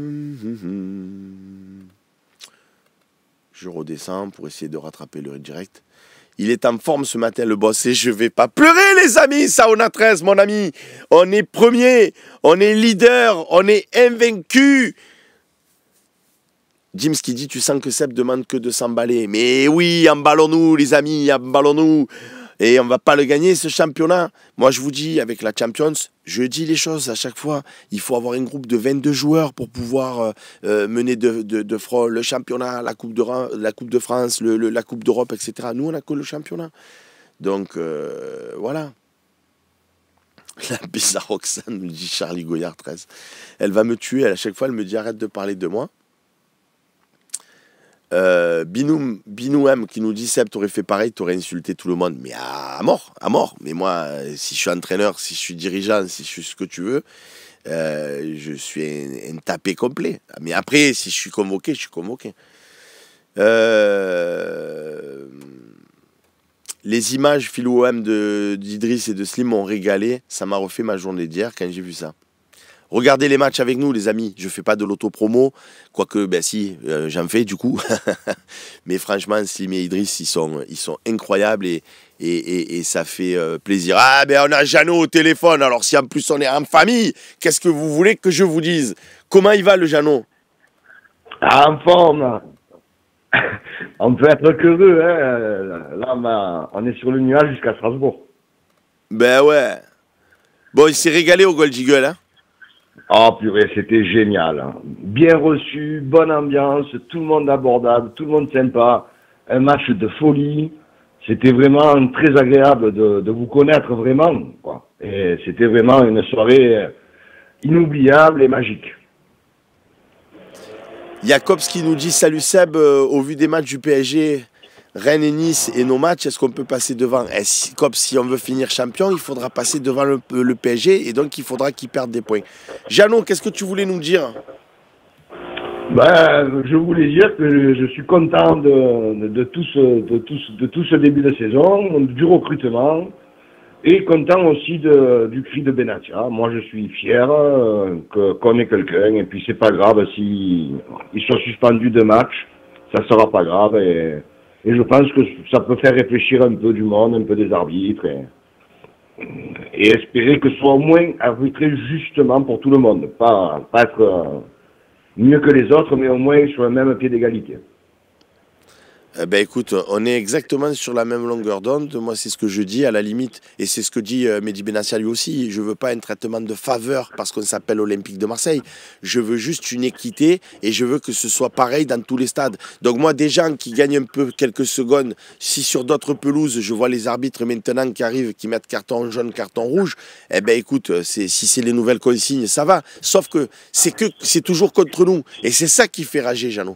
je redescends pour essayer de rattraper le direct. Il est en forme ce matin, le boss, et je vais pas pleurer, les amis. a 13, mon ami. On est premier, on est leader, on est invaincu. Jim qui dit Tu sens que Seb demande que de s'emballer. Mais oui, emballons-nous, les amis, emballons-nous. Et on ne va pas le gagner, ce championnat. Moi, je vous dis, avec la Champions, je dis les choses à chaque fois. Il faut avoir un groupe de 22 joueurs pour pouvoir euh, euh, mener de, de, le championnat, la Coupe de, la coupe de France, la Coupe d'Europe, etc. Nous, on n'a que le championnat. Donc, euh, voilà. (laughs) La bizarre Roxane nous dit Charlie Goyard 13. Elle va me tuer. À chaque fois, elle me dit arrête de parler de moi. Euh, Binoum, Binoum, qui nous dit Seb, t'aurais fait pareil, t'aurais insulté tout le monde. Mais à, mort, à mort. Mais moi, euh, si je suis entraîneur, si je suis dirigeant, si je suis ce que tu veux, euh, je suis un, tapé complet. Mais après, si je suis convoqué, je suis convoqué. les images Philou de d'Idriss et de Slim m'ont régalé. Ça m'a refait ma journée d'hier quand j'ai vu ça. Regardez les matchs avec nous, les amis. Je ne fais pas de l'auto-promo, quoique, ben si, euh, j'en fais du coup. (laughs) Mais franchement, Slim et Idriss, ils sont, ils sont incroyables et, et, ça fait euh, plaisir. Ah, ben on a Jeannot au téléphone. Alors, si en plus on est en famille, qu'est-ce que vous voulez que je vous dise Comment il va le Jeannot ah, En forme (laughs) on peut être heureux, Hein. Là, on est sur le nuage jusqu'à Strasbourg. Ben ouais. Bon, il s'est régalé au Gold hein oh, purée, c'était génial. Hein. Bien reçu, bonne ambiance, tout le monde abordable, tout le monde sympa. Un match de folie. C'était vraiment très agréable de, vous connaître vraiment. Et c'était vraiment une soirée euh, inoubliable et magique. Jacobs qui nous dit Salut Seb, euh, au vu des matchs du PSG Rennes et Nice et nos matchs, est-ce qu'on peut passer devant Comme si on veut finir champion, il faudra passer devant le, euh, PSG et donc il faudra qu'ils perdent des points. Jeannot, qu'est-ce que tu voulais nous dire ben, je voulais dire que je suis content de, tout ce, début de saison, du recrutement, et content aussi du cri de Benatia. Moi, je suis fier euh, qu'on ait quelqu'un, et puis c'est pas grave si ils sont suspendus de match, ça sera pas grave, et et je pense que ça peut faire réfléchir un peu du monde, un peu des arbitres, et, espérer que ce soit au moins arbitré justement pour tout le monde, pas, pas être euh, mieux que les autres, mais au moins sur le même pied d'égalité. Eh ben écoute, on est exactement sur la même longueur d'onde. Moi, c'est ce que je dis à la limite, et c'est ce que dit euh, Mehdi Benassia lui aussi. Je veux pas un traitement de faveur parce qu'on s'appelle Olympique de Marseille. Je veux juste une équité et je veux que ce soit pareil dans tous les stades. Donc moi, des gens qui gagnent un peu quelques secondes, si sur d'autres pelouses, je vois les arbitres maintenant qui arrivent, qui mettent carton jaune, carton rouge, eh ben écoute, si c'est les nouvelles consignes, ça va. Sauf que c'est que c'est toujours contre nous, et c'est ça qui fait rager, Jeannot.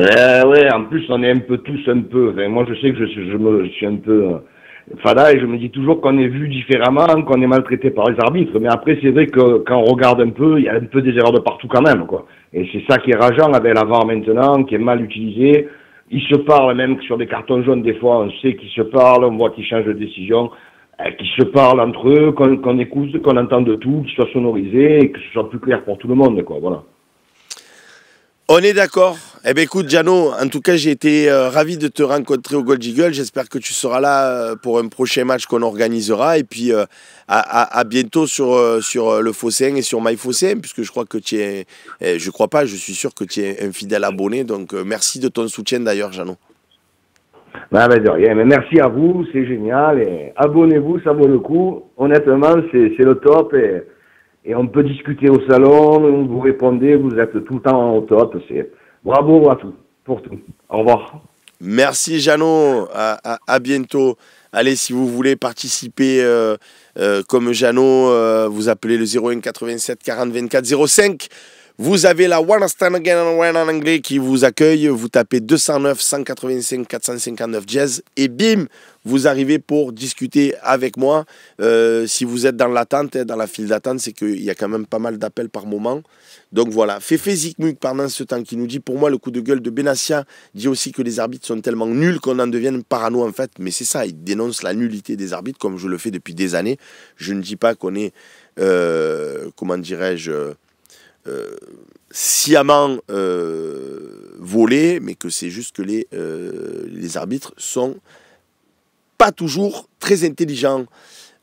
Eh ouais, en plus, on est un peu tous un peu. moi, je sais que je, me, suis un peu euh, fada et je me dis toujours qu'on est vu différemment, qu'on est maltraité par les arbitres. Mais après, c'est vrai que quand on regarde un peu, il y a un peu des erreurs de partout quand même, quoi. Et c'est ça qui est rageant avec l'avant maintenant, qui est mal utilisé, Ils se parlent même sur des cartons jaunes, des fois, on sait qu'ils se parlent, on voit qu'ils changent de décision, qui eh, qu'ils se parlent entre eux, qu'on écoute, qu'on entende tout, qu'ils soit sonorisé, et que ce soit plus clair pour tout le monde, quoi. Voilà. On est d'accord. Eh bien écoute Jano, en tout cas j'ai été euh, ravi de te rencontrer au Gold Eagle. J'espère que tu seras là euh, pour un prochain match qu'on organisera. Et puis euh, à, bientôt sur, sur le Fosséen et sur MyFosséen, puisque je crois que tu es... Eh, je crois pas, je suis sûr que tu es un fidèle abonné. Donc merci de ton soutien d'ailleurs Jano. Bah, bah, rien, merci à vous, c'est génial. Abonnez-vous, ça vaut le coup. Honnêtement, c'est le top et on peut discuter au salon, vous répondez, vous êtes tout le temps au top. C'est bravo à tout, pour tout. Au revoir. Merci Jeannot, à, bientôt. Allez, si vous voulez participer euh, euh, comme Jeannot, euh, vous appelez le 01 87 40 24 05. Vous avez la One Stand Again en anglais qui vous accueille. Vous tapez 209 185 459 Jazz et bim, vous arrivez pour discuter avec moi. Euh, si vous êtes dans l'attente, hein, dans la file d'attente, c'est qu'il y a quand même pas mal d'appels par moment. Donc voilà, Féfé Zikmuk pendant ce temps qui nous dit pour moi le coup de gueule de Benassia dit aussi que les arbitres sont tellement nuls qu'on en devient parano en fait. Mais c'est ça, il dénonce la nullité des arbitres comme je le fais depuis des années. Je ne dis pas qu'on est, euh, comment dirais-je, euh, euh, sciemment euh, volé, mais que c'est juste que les, euh, les arbitres sont pas toujours très intelligents.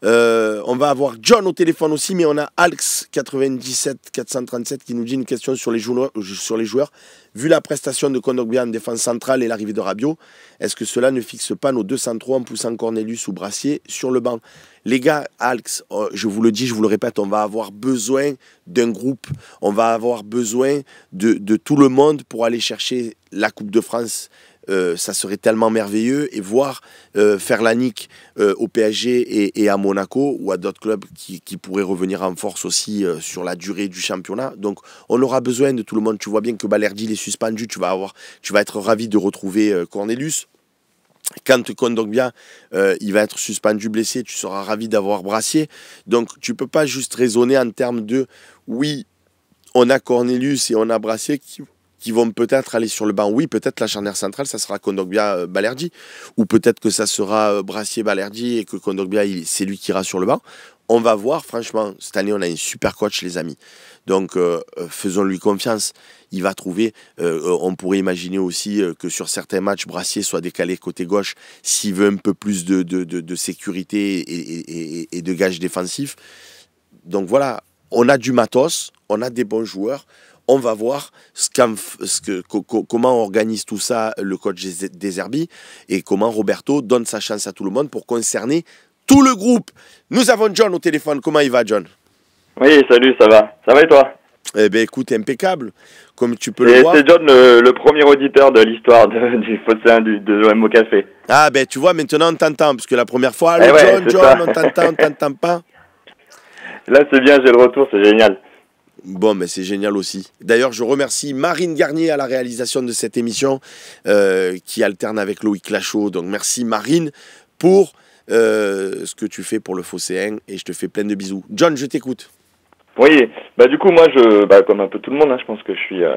Euh, on va avoir John au téléphone aussi, mais on a alx 437 qui nous dit une question sur les, joueurs, euh, sur les joueurs. Vu la prestation de Kondogbia en défense centrale et l'arrivée de Rabiot, est-ce que cela ne fixe pas nos 203 en poussant Cornelius ou Brassier sur le banc Les gars, Alx, euh, je vous le dis, je vous le répète, on va avoir besoin d'un groupe, on va avoir besoin de, de tout le monde pour aller chercher la Coupe de France euh, ça serait tellement merveilleux. Et voir euh, faire la nique euh, au PSG et, à Monaco ou à d'autres clubs qui, pourraient revenir en force aussi sur la durée du championnat. Donc on aura besoin de tout le monde. Tu vois bien que Balerdi est suspendu. Tu vas, avoir, tu vas être ravi de retrouver Cornelius. Quand Kondogbia, bien, il va être suspendu, blessé, tu seras ravi d'avoir Brassier. Donc tu peux pas juste raisonner en termes de oui, on a Cornelius et on a Brassier qui qui vont peut-être aller sur le banc. Oui, peut-être la charnière centrale, ça sera Kondogbia-Balerdi, euh, ou peut-être que ça sera euh, Brassier-Balerdi et que Kondogbia, c'est lui qui ira sur le banc. On va voir, franchement, cette année, on a un super coach, les amis. Donc, euh, faisons-lui confiance. Il va trouver. on pourrait imaginer aussi que sur certains matchs, Brassier soit décalé côté gauche s'il veut un peu plus de, sécurité et, et de gage défensif. Donc voilà, on a du matos, on a des bons joueurs, on va voir ce, que, comment organise tout ça le coach des Herbis et comment Roberto donne sa chance à tout le monde pour concerner tout le groupe. Nous avons John au téléphone. Comment il va, John Oui, salut, ça va. Ça va et toi eh bien, écoute, impeccable, comme tu peux le voir. C'est John, le, premier auditeur de l'histoire du Fossin du, de café. Ah, ben, tu vois, maintenant, on t'entend, parce que la première fois, eh John, John, on t'entend, on t'entend pas. Là, c'est bien, j'ai le retour, c'est génial. Bon, mais c'est génial aussi. D'ailleurs, je remercie Marine Garnier à la réalisation de cette émission euh, qui alterne avec Loïc Lachaud. Donc, merci Marine pour euh, ce que tu fais pour le Fosséen et je te fais plein de bisous. John, je t'écoute. Oui, bah du coup, moi, je, bah, comme un peu tout le monde, hein, je pense que euh,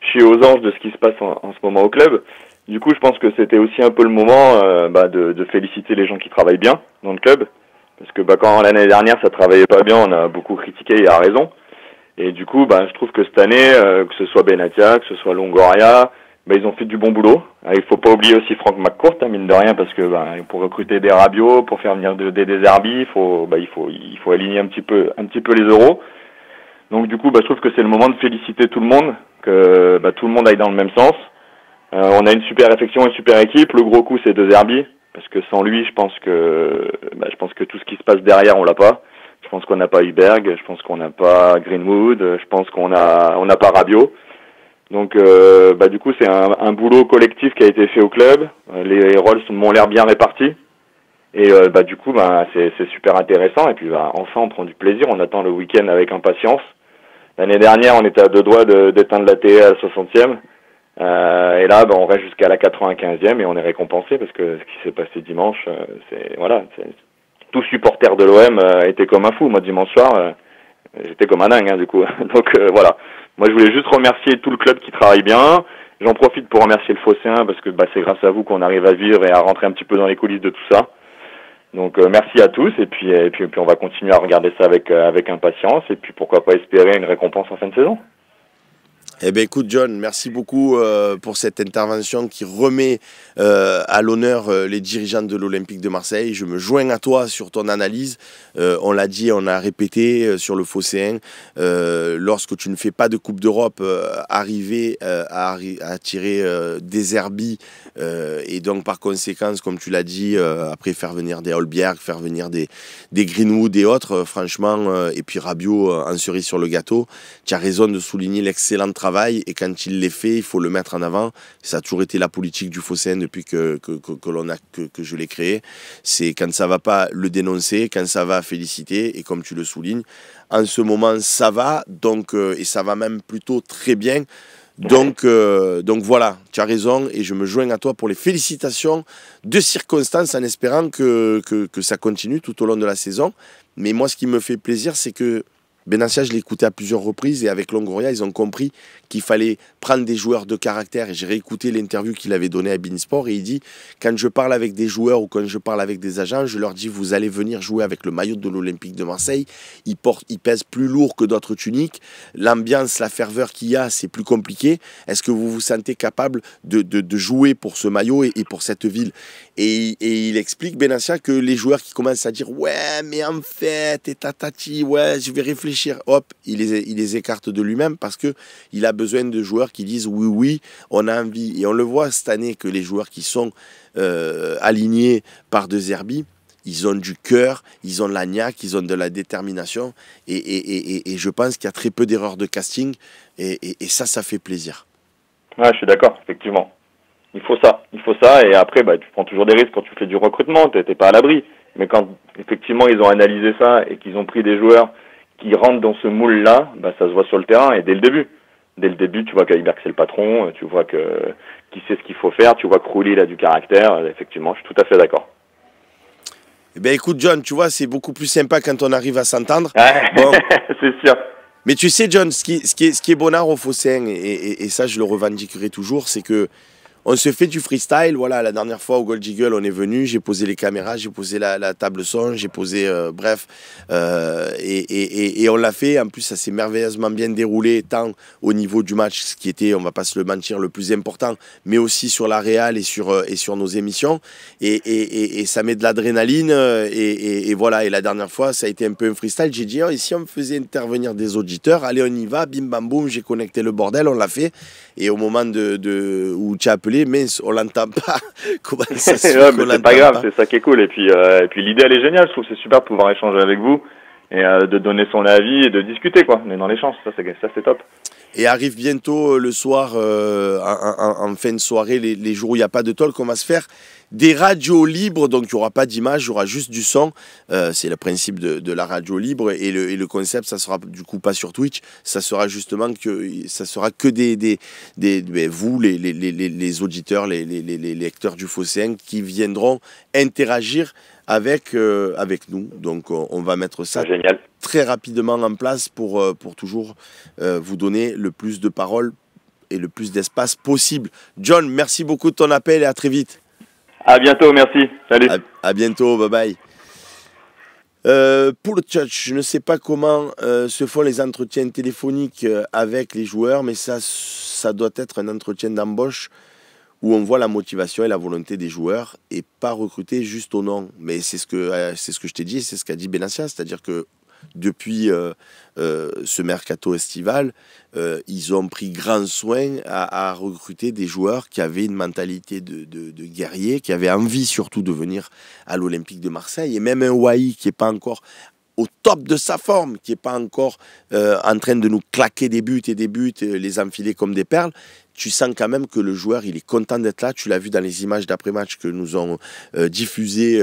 je suis, aux anges de ce qui se passe en, ce moment au club. Du coup, je pense que c'était aussi un peu le moment bah, de, féliciter les gens qui travaillent bien dans le club. Parce que bah, quand l'année dernière ça travaillait pas bien, on a beaucoup critiqué et à raison. Et du coup, bah, je trouve que cette année, euh, que ce soit Benatia, que ce soit Longoria, bah, ils ont fait du bon boulot. Ah, il faut pas oublier aussi Franck McCourt, hein, mine de rien, parce que bah, pour recruter des rabios, pour faire venir des Derby, il faut, bah, il faut, il faut aligner un petit peu, un petit peu les euros. Donc du coup, bah, je trouve que c'est le moment de féliciter tout le monde, que bah, tout le monde aille dans le même sens. Euh, on a une super réflexion, une super équipe. Le gros coup, c'est Derby, parce que sans lui, je pense que, bah, je pense que tout ce qui se passe derrière, on l'a pas. Je pense qu'on n'a pas Huberg, je pense qu'on n'a pas Greenwood, je pense qu'on a on n'a pas Rabiot. Donc euh, bah du coup c'est un, boulot collectif qui a été fait au club. Euh, les rôles m'ont l'air bien répartis. Et euh, bah du coup bah, c'est, super intéressant et puis bah, enfin on prend du plaisir, on attend le week-end avec impatience. L'année dernière on était à deux doigts de, d'éteindre la télé e à la 60e. et là, bah, on reste jusqu'à la 95e et on est récompensé parce que ce qui s'est passé dimanche, c'est voilà, c'est, tout supporter de l'OM euh, était comme un fou. Moi, dimanche soir, euh, j'étais comme un dingue, hein, du coup. (laughs) Donc euh, voilà. Moi, je voulais juste remercier tout le club qui travaille bien. J'en profite pour remercier le Fosséen, parce que bah, c'est grâce à vous qu'on arrive à vivre et à rentrer un petit peu dans les coulisses de tout ça. Donc merci à tous et puis, et puis, puis on va continuer à regarder ça avec, avec impatience et puis pourquoi pas espérer une récompense en fin de saison. Eh bien écoute John, merci beaucoup euh, pour cette intervention qui remet euh, à l'honneur euh, les dirigeants de l'Olympique de Marseille. Je me joins à toi sur ton analyse. on l'a dit, on a répété sur le Fosséen lorsque tu ne fais pas de Coupe d'Europe, arriver à, tirer des herbies et donc par conséquence, comme tu l'as dit, après faire venir des Holberg, faire venir des, des Greenwood et autres, franchement, et puis Rabiot en cerise sur le gâteau, tu as raison de souligner l'excellent travail et quand il les fait, il faut le mettre en avant. Ça a toujours été la politique du Fosséen depuis que, que, que, l'on a, que, je l'ai créé. C'est quand ça va pas, le dénoncer, quand ça va, féliciter. Et comme tu le soulignes, en ce moment, ça va, donc, euh, et ça va même plutôt très bien. Donc, euh, donc voilà, tu as raison et je me joins à toi pour les félicitations de circonstances en espérant que, que, que ça continue tout au long de la saison. Mais moi, ce qui me fait plaisir, c'est que Benassia, je l'ai écouté à plusieurs reprises et avec Longoria, ils ont compris qu'il fallait prendre des joueurs de caractère. Et j'ai réécouté l'interview qu'il avait donnée à Sport et il dit quand je parle avec des joueurs ou quand je parle avec des agents, je leur dis vous allez venir jouer avec le maillot de l'Olympique de Marseille. Il, porte, il pèse plus lourd que d'autres tuniques. L'ambiance, la ferveur qu'il y a, c'est plus compliqué. Est-ce que vous vous sentez capable de, jouer pour ce maillot et pour cette ville et, il explique, Benassia, que les joueurs qui commencent à dire Ouais, mais en fait, et tatati, ouais, je vais réfléchir, hop, il les, il les écarte de lui-même parce qu'il a besoin de joueurs qui disent Oui, oui, on a envie. Et on le voit cette année que les joueurs qui sont euh, alignés par deux Zerbi, ils ont du cœur, ils ont l'agnac, ils ont de la détermination. Et, et, et je pense qu'il y a très peu d'erreurs de casting. Et, ça, ça fait plaisir. Ouais, je suis d'accord, effectivement il faut ça, il faut ça, et après, bah, tu prends toujours des risques quand tu fais du recrutement, tu n'es pas à l'abri. Mais quand effectivement ils ont analysé ça et qu'ils ont pris des joueurs qui rentrent dans ce moule-là, bah, ça se voit sur le terrain et dès le début. Dès le début, tu vois qu'Aïberg c'est le patron, tu vois que qui sait ce qu'il faut faire, tu vois que Rouli il a du caractère. Effectivement, je suis tout à fait d'accord. Eh bien, écoute, John, tu vois, c'est beaucoup plus sympa quand on arrive à s'entendre. bon. (laughs) c'est sûr. Mais tu sais, John, ce qui, ce qui, est, ce qui est, bonnard au Fossin, et, et, ça, je le revendiquerai toujours, c'est que on se fait du freestyle. Voilà, la dernière fois au Gold Jiggle, on est venu, j'ai posé les caméras, j'ai posé la, table son, j'ai posé, euh, bref, euh, et, on l'a fait. En plus, ça s'est merveilleusement bien déroulé, tant au niveau du match, ce qui était, on va pas se le mentir, le plus important, mais aussi sur la réal et sur, euh, et sur nos émissions. Et, ça met de l'adrénaline. Et, voilà, et la dernière fois, ça a été un peu un freestyle. J'ai dit, oh, si on me faisait intervenir des auditeurs, allez, on y va, bim bam boum, j'ai connecté le bordel, on l'a fait. Et au moment de, où tu as appelé, mais on l'entend pas. (laughs) (laughs) c'est pas grave, c'est ça qui est cool. Et puis, euh, puis l'idée, elle est géniale. Je trouve c'est super de pouvoir échanger avec vous et euh, de donner son avis et de discuter quoi. On est dans les chances, c'est ça c'est top. Et arrive bientôt euh, le soir, euh, en, fin de soirée, les, jours où il n'y a pas de talk, on va se faire des radios libres, donc il n'y aura pas d'image, il y aura juste du son. Euh, c'est le principe de, la radio libre et le, concept, ça sera du coup pas sur Twitch, ça sera justement que ça sera que des, des, ben, vous, les, les, les auditeurs, les, lecteurs du Fosséen qui viendront interagir avec, euh, avec nous. Donc euh, on va mettre ça très rapidement en place pour, euh, pour toujours vous donner le plus de paroles et le plus d'espace possible. John, merci beaucoup de ton appel et à très vite. À bientôt, merci. Salut. À, bientôt, bye bye. pour le church, je ne sais pas comment se font les entretiens téléphoniques avec les joueurs, mais ça, ça doit être un entretien d'embauche où on voit la motivation et la volonté des joueurs et pas recruter juste au nom. Mais c'est ce que euh, c'est ce je t'ai dit, c'est ce qu'a dit Benassia, c'est-à-dire que depuis euh, euh, ce mercato estival, ils ont pris grand soin à, recruter des joueurs qui avaient une mentalité de, de guerrier, qui avaient envie surtout de venir à l'Olympique de Marseille. Et même un Wai qui n'est pas encore au top de sa forme, qui n'est pas encore euh, en train de nous claquer des buts et des buts, euh, les enfiler comme des perles, tu sens quand même que le joueur, il est content d'être là. Tu l'as vu dans les images d'après-match que nous ont euh, diffusé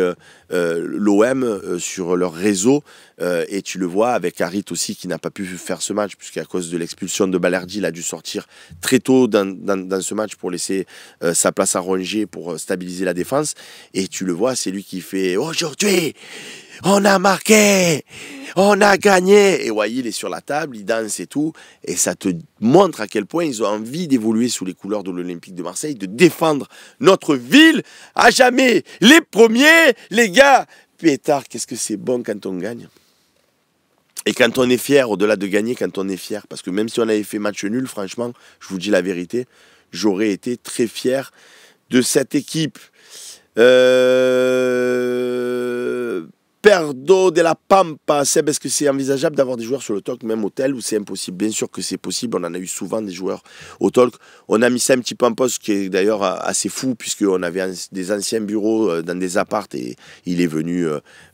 l'OM sur leur réseau. et tu le vois avec Harit aussi, qui n'a pas pu faire ce match, puisqu'à cause de l'expulsion de Balerdi, il a dû sortir très tôt dans, dans, ce match pour laisser sa place à Rongier, pour stabiliser la défense. Et tu le vois, c'est lui qui fait « Aujourd'hui, on a marqué On a gagné Et vous voyez, il est sur la table, il danse et tout. Et ça te montre à quel point ils ont envie d'évoluer sous les couleurs de l'Olympique de Marseille, de défendre notre ville à jamais. Les premiers, les gars Pétard, qu'est-ce que c'est bon quand on gagne et quand on est fier, au-delà de gagner, quand on est fier, parce que même si on avait fait match nul, franchement, je vous dis la vérité, j'aurais été très fier de cette équipe. Euh Perdo de la Pampa. Seb, parce que c'est envisageable d'avoir des joueurs sur le talk, même au tel, où c'est impossible Bien sûr que c'est possible. On en a eu souvent des joueurs au talk. On a mis ça un petit peu en poste, qui est d'ailleurs euh, assez fou, puisqu'on avait des anciens bureaux euh, dans des appartes et il est venu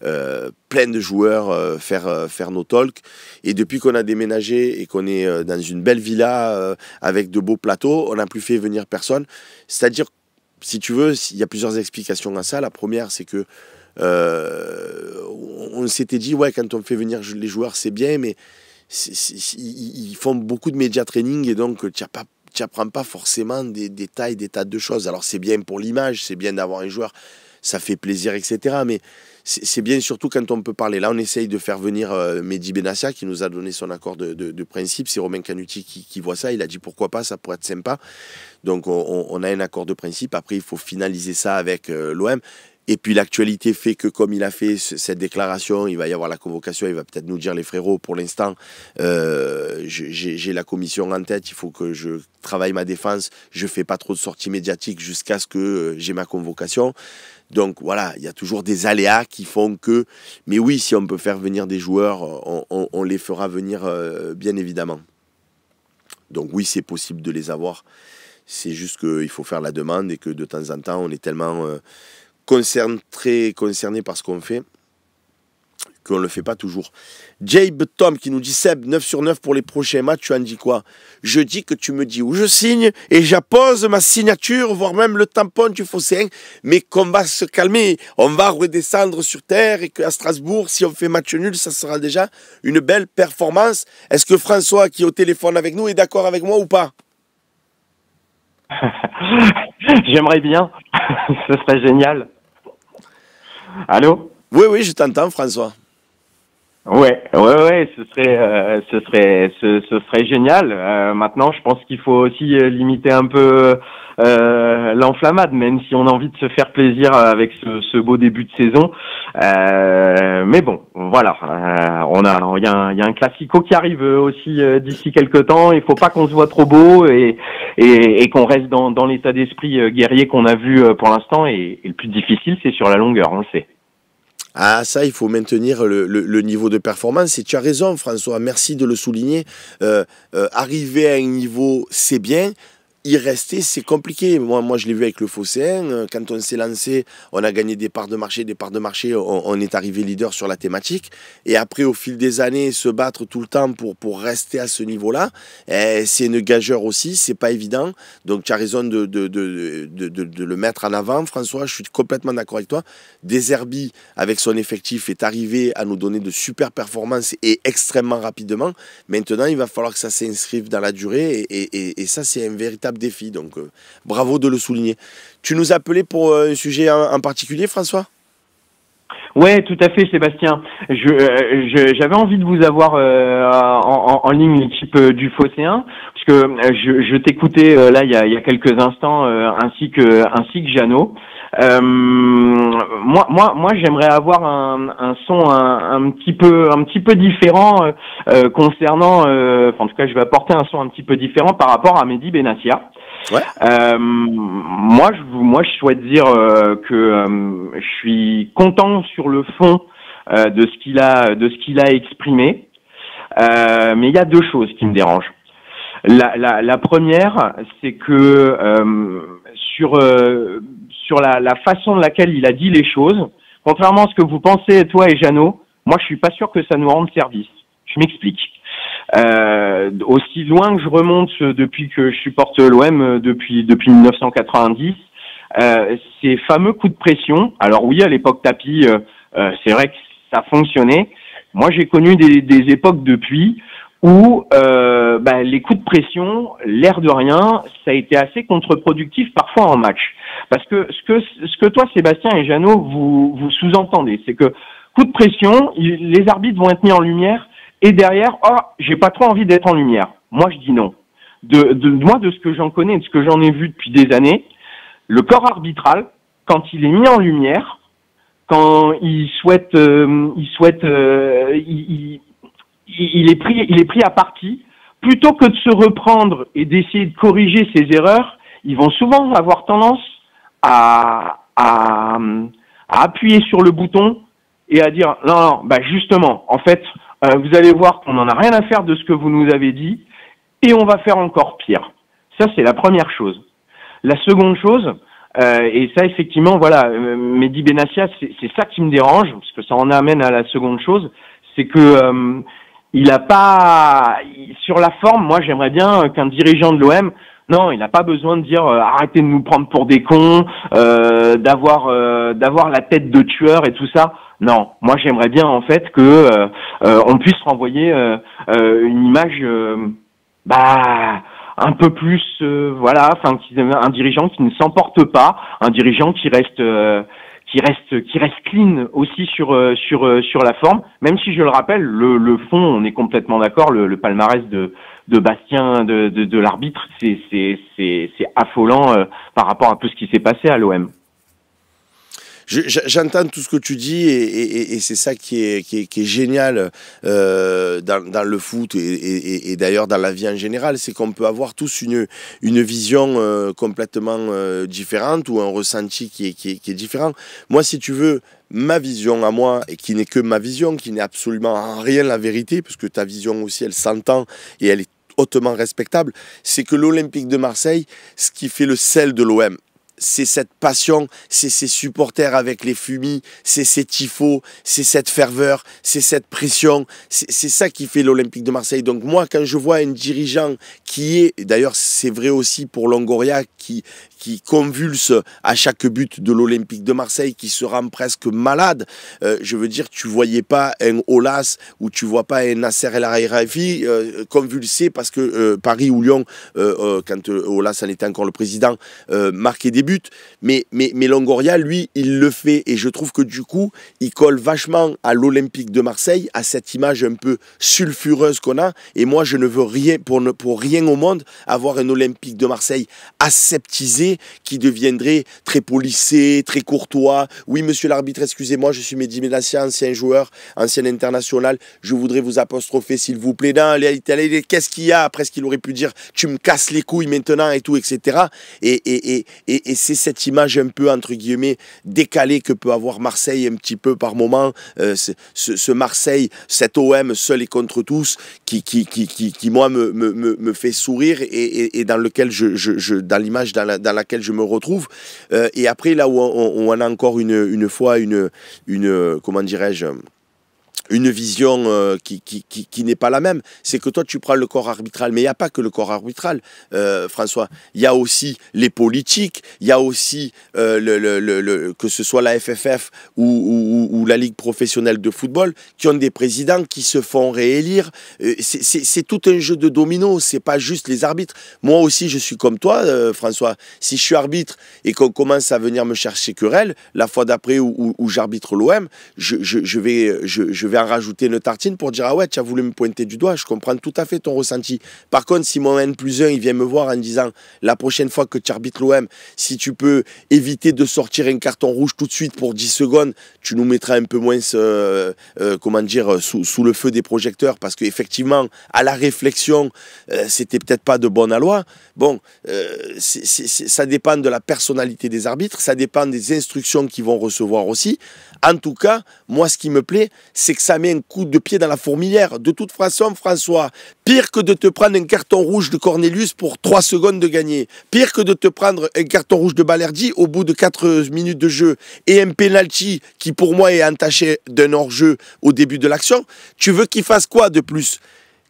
euh, plein de joueurs faire, faire nos talks. Et depuis qu'on a déménagé et qu'on est dans une belle villa avec de beaux plateaux, on n'a plus fait venir personne. C'est-à-dire, si tu veux, il y a plusieurs explications à ça. La première, c'est que euh, on s'était dit, ouais, quand on fait venir les joueurs, c'est bien, mais ils font beaucoup de média training et donc tu n'apprends pas forcément des, détails et des tas de choses. Alors c'est bien pour l'image, c'est bien d'avoir un joueur, ça fait plaisir, etc. Mais c'est bien surtout quand on peut parler. Là, on essaye de faire venir euh, Mehdi Benassia qui nous a donné son accord de, principe. C'est Romain Canuti qui, voit ça. Il a dit pourquoi pas, ça pourrait être sympa. Donc on, a un accord de principe. Après, il faut finaliser ça avec euh, l'OM. Et puis l'actualité fait que comme il a fait cette déclaration, il va y avoir la convocation, il va peut-être nous dire les frérots, pour l'instant, euh, j'ai la commission en tête, il faut que je travaille ma défense, je ne fais pas trop de sorties médiatiques jusqu'à ce que euh, j'ai ma convocation. Donc voilà, il y a toujours des aléas qui font que... Mais oui, si on peut faire venir des joueurs, on, les fera venir, euh, bien évidemment. Donc oui, c'est possible de les avoir. C'est juste qu'il faut faire la demande et que de temps en temps, on est tellement très concerné par ce qu'on fait, qu'on ne le fait pas toujours. Jabe Tom qui nous dit Seb, 9 sur 9 pour les prochains matchs, tu en dis quoi Je dis que tu me dis où je signe et j'appose ma signature, voire même le tampon du fossé. mais qu'on va se calmer, on va redescendre sur terre et qu'à Strasbourg, si on fait match nul, ça sera déjà une belle performance. Est-ce que François qui est au téléphone avec nous est d'accord avec moi ou pas (laughs) J'aimerais bien, (laughs) ce serait génial. Allô Oui, oui, je t'entends, François. Ouais, ouais, ouais, ce serait, euh, ce serait, ce, serait génial. Euh, maintenant, je pense qu'il faut aussi euh, limiter un peu l'enflammade, même si on a envie de se faire plaisir avec ce, beau début de saison. mais bon, voilà, on a, il y, a un, y classico qui arrive aussi d'ici quelques temps. Il faut pas qu'on se voit trop beau et qu'on reste dans, l'état d'esprit guerrier qu'on a vu pour l'instant. et le plus difficile, c'est sur la longueur, on le sait. Ah ça, il faut maintenir le, niveau de performance. Et tu as raison, François, merci de le souligner. Euh, euh, arriver à un niveau, c'est bien y rester, c'est compliqué. Moi, moi je l'ai vu avec le Fosséen, euh, Quand on s'est lancé, on a gagné des parts de marché, des parts de marché. On, est arrivé leader sur la thématique. Et après, au fil des années, se battre tout le temps pour, pour rester à ce niveau-là, eh, c'est une gageure aussi. C'est pas évident. Donc, tu as raison de de, de, de, de, le mettre en avant, François. Je suis complètement d'accord avec toi. Deserbi, avec son effectif, est arrivé à nous donner de super performances et extrêmement rapidement. Maintenant, il va falloir que ça s'inscrive dans la durée. et, et ça, c'est un véritable défi. Donc euh, bravo de le souligner. Tu nous as appelé pour euh, un sujet en, particulier, François Ouais, tout à fait, Sébastien. Euh, j'avais envie de vous avoir en, ligne l'équipe du Focéen parce que euh, je, je t'écoutais euh, là il y, a, il y a, quelques instants euh, ainsi que ainsi que Jano. Euh, moi moi moi j'aimerais avoir un, un son un, petit peu un petit peu différent concernant en tout cas je vais apporter un son un petit peu différent par rapport à Mehdi Benassia. Ouais. moi je moi je souhaite dire que je suis content sur le fond de ce qu'il a de ce qu'il a exprimé. mais il y a deux choses qui me dérangent. La, la, première, c'est que euh, sur, euh, sur la, façon de laquelle il a dit les choses, contrairement à ce que vous pensez, toi et Jeannot, moi je suis pas sûr que ça nous rende service. Je m'explique. Euh, aussi loin que je remonte depuis que je supporte l'OM euh, depuis depuis 1990, ces fameux coups de pression. Alors oui, à l'époque tapis, c'est vrai que ça fonctionnait. Moi, j'ai connu des, des époques depuis où euh, bah, les coups de pression, l'air de rien, ça a été assez contre-productif parfois en match. Parce que ce que, ce que toi, Sébastien et Jeannot, vous, vous sous-entendez, c'est que coup de pression, les arbitres vont être mis en lumière, et derrière, oh, j'ai pas trop envie d'être en lumière. Moi, je dis non. De, de moi, de ce que j'en connais, de ce que j'en ai vu depuis des années, le corps arbitral, quand il est mis en lumière, quand il souhaite, euh, il souhaite, euh, il il est pris, il est pris à partie. Plutôt que de se reprendre et d'essayer de corriger ses erreurs, ils vont souvent avoir tendance à, appuyer sur le bouton et à dire non, non, bah justement, en fait, euh, vous allez voir qu'on n'en a rien à faire de ce que vous nous avez dit et on va faire encore pire. Ça, c'est la première chose. La seconde chose, euh, et ça, effectivement, voilà, euh, Mehdi Benassia, c'est ça qui me dérange, parce que ça en amène à la seconde chose, c'est que il n'a pas sur la forme. Moi, j'aimerais bien qu'un dirigeant de l'OM non, il n'a pas besoin de dire euh, arrêtez de nous prendre pour des cons, euh, d'avoir euh, d'avoir la tête de tueur et tout ça. Non, moi j'aimerais bien en fait que on puisse renvoyer une image bah un peu plus voilà, enfin un dirigeant qui ne s'emporte pas, un dirigeant qui reste qui reste qui reste clean aussi sur euh, sur euh, sur la forme même si je le rappelle le, le fond on est complètement d'accord le, palmarès de de Bastien de de, l'arbitre c'est c'est c'est affolant euh, par rapport à tout ce qui s'est passé à l'OM j'entends tout ce que tu dis et, c'est ça qui est, qui est, génial euh, dans, le foot et, d'ailleurs dans la vie en général, c'est qu'on peut avoir tous une, une vision euh, complètement euh, différente ou un ressenti qui est, qui est, différent. Moi, si tu veux, ma vision à moi, et qui n'est que ma vision, qui n'est absolument en rien la vérité, parce que ta vision aussi, elle s'entend et elle est hautement respectable, c'est que l'Olympique de Marseille, ce qui fait le sel de l'OM, c'est cette passion, c'est ces supporters avec les fumis, c'est ces tifos, c'est cette ferveur, c'est cette pression. C'est ça qui fait l'Olympique de Marseille. Donc moi, quand je vois un dirigeant qui est, d'ailleurs c'est vrai aussi pour Longoria, qui qui convulse à chaque but de l'Olympique de Marseille, qui se rend presque malade. Euh, je veux dire, tu voyais pas un Olas ou tu vois pas un Nasser El euh, convulsé parce que euh, Paris ou Lyon, quand Olas en était encore le président, marquait des buts. Mais, mais, mais Longoria, lui, il le fait. Et je trouve que du coup, il colle vachement à l'Olympique de Marseille, à cette image un peu sulfureuse qu'on a. Et moi, je ne veux rien, pour, ne, pour rien au monde, avoir un Olympique de Marseille aseptisé qui deviendrait très policé, très courtois. Oui, monsieur l'arbitre, excusez-moi, je suis Mehdi ancien joueur, ancien international. Je voudrais vous apostropher, s'il vous plaît. Non, qu'est-ce qu'il y a Après, ce qu'il aurait pu dire, tu me casses les couilles maintenant et tout, etc. Et, c'est cette image un peu, entre guillemets, décalée que peut avoir Marseille un petit peu par moment. Euh, ce, Marseille, cet OM seul et contre tous, qui, qui, qui, moi, me, me, me, fait sourire et, dans lequel je, je, je dans l'image, dans dans la laquelle je me retrouve. Euh, et après, là où on, on, a encore une, une fois une, une comment dirais-je, une vision euh, qui, qui, n'est pas la même. C'est que toi, tu prends le corps arbitral, mais il n'y a pas que le corps arbitral, euh, François. Il y a aussi les politiques, il y a aussi euh, le, que ce soit la FFF ou, la Ligue professionnelle de football, qui ont des présidents qui se font réélire. c'est tout un jeu de dominos, c'est pas juste les arbitres. Moi aussi, je suis comme toi, François. Si je suis arbitre et qu'on commence à venir me chercher querelle, la fois d'après où, où j'arbitre l'OM, je, je, vais, je vais rajouter une tartine pour dire Ah ouais, tu as voulu me pointer du doigt, je comprends tout à fait ton ressenti. Par contre, si mon N plus 1 il vient me voir en disant La prochaine fois que tu arbitres l'OM, si tu peux éviter de sortir un carton rouge tout de suite pour 10 secondes, tu nous mettras un peu moins, euh, euh, comment dire, euh, sous, sous, le feu des projecteurs parce qu'effectivement, à la réflexion, c'était peut-être pas de bonne loi. Bon, ça dépend de la personnalité des arbitres, ça dépend des instructions qu'ils vont recevoir aussi. En tout cas, moi, ce qui me plaît, c'est ça met un coup de pied dans la fourmilière. De toute façon, François, pire que de te prendre un carton rouge de Cornelius pour 3 secondes de gagner, pire que de te prendre un carton rouge de Balerdi au bout de 4 minutes de jeu et un penalty qui pour moi est entaché d'un hors-jeu au début de l'action, tu veux qu'il fasse quoi de plus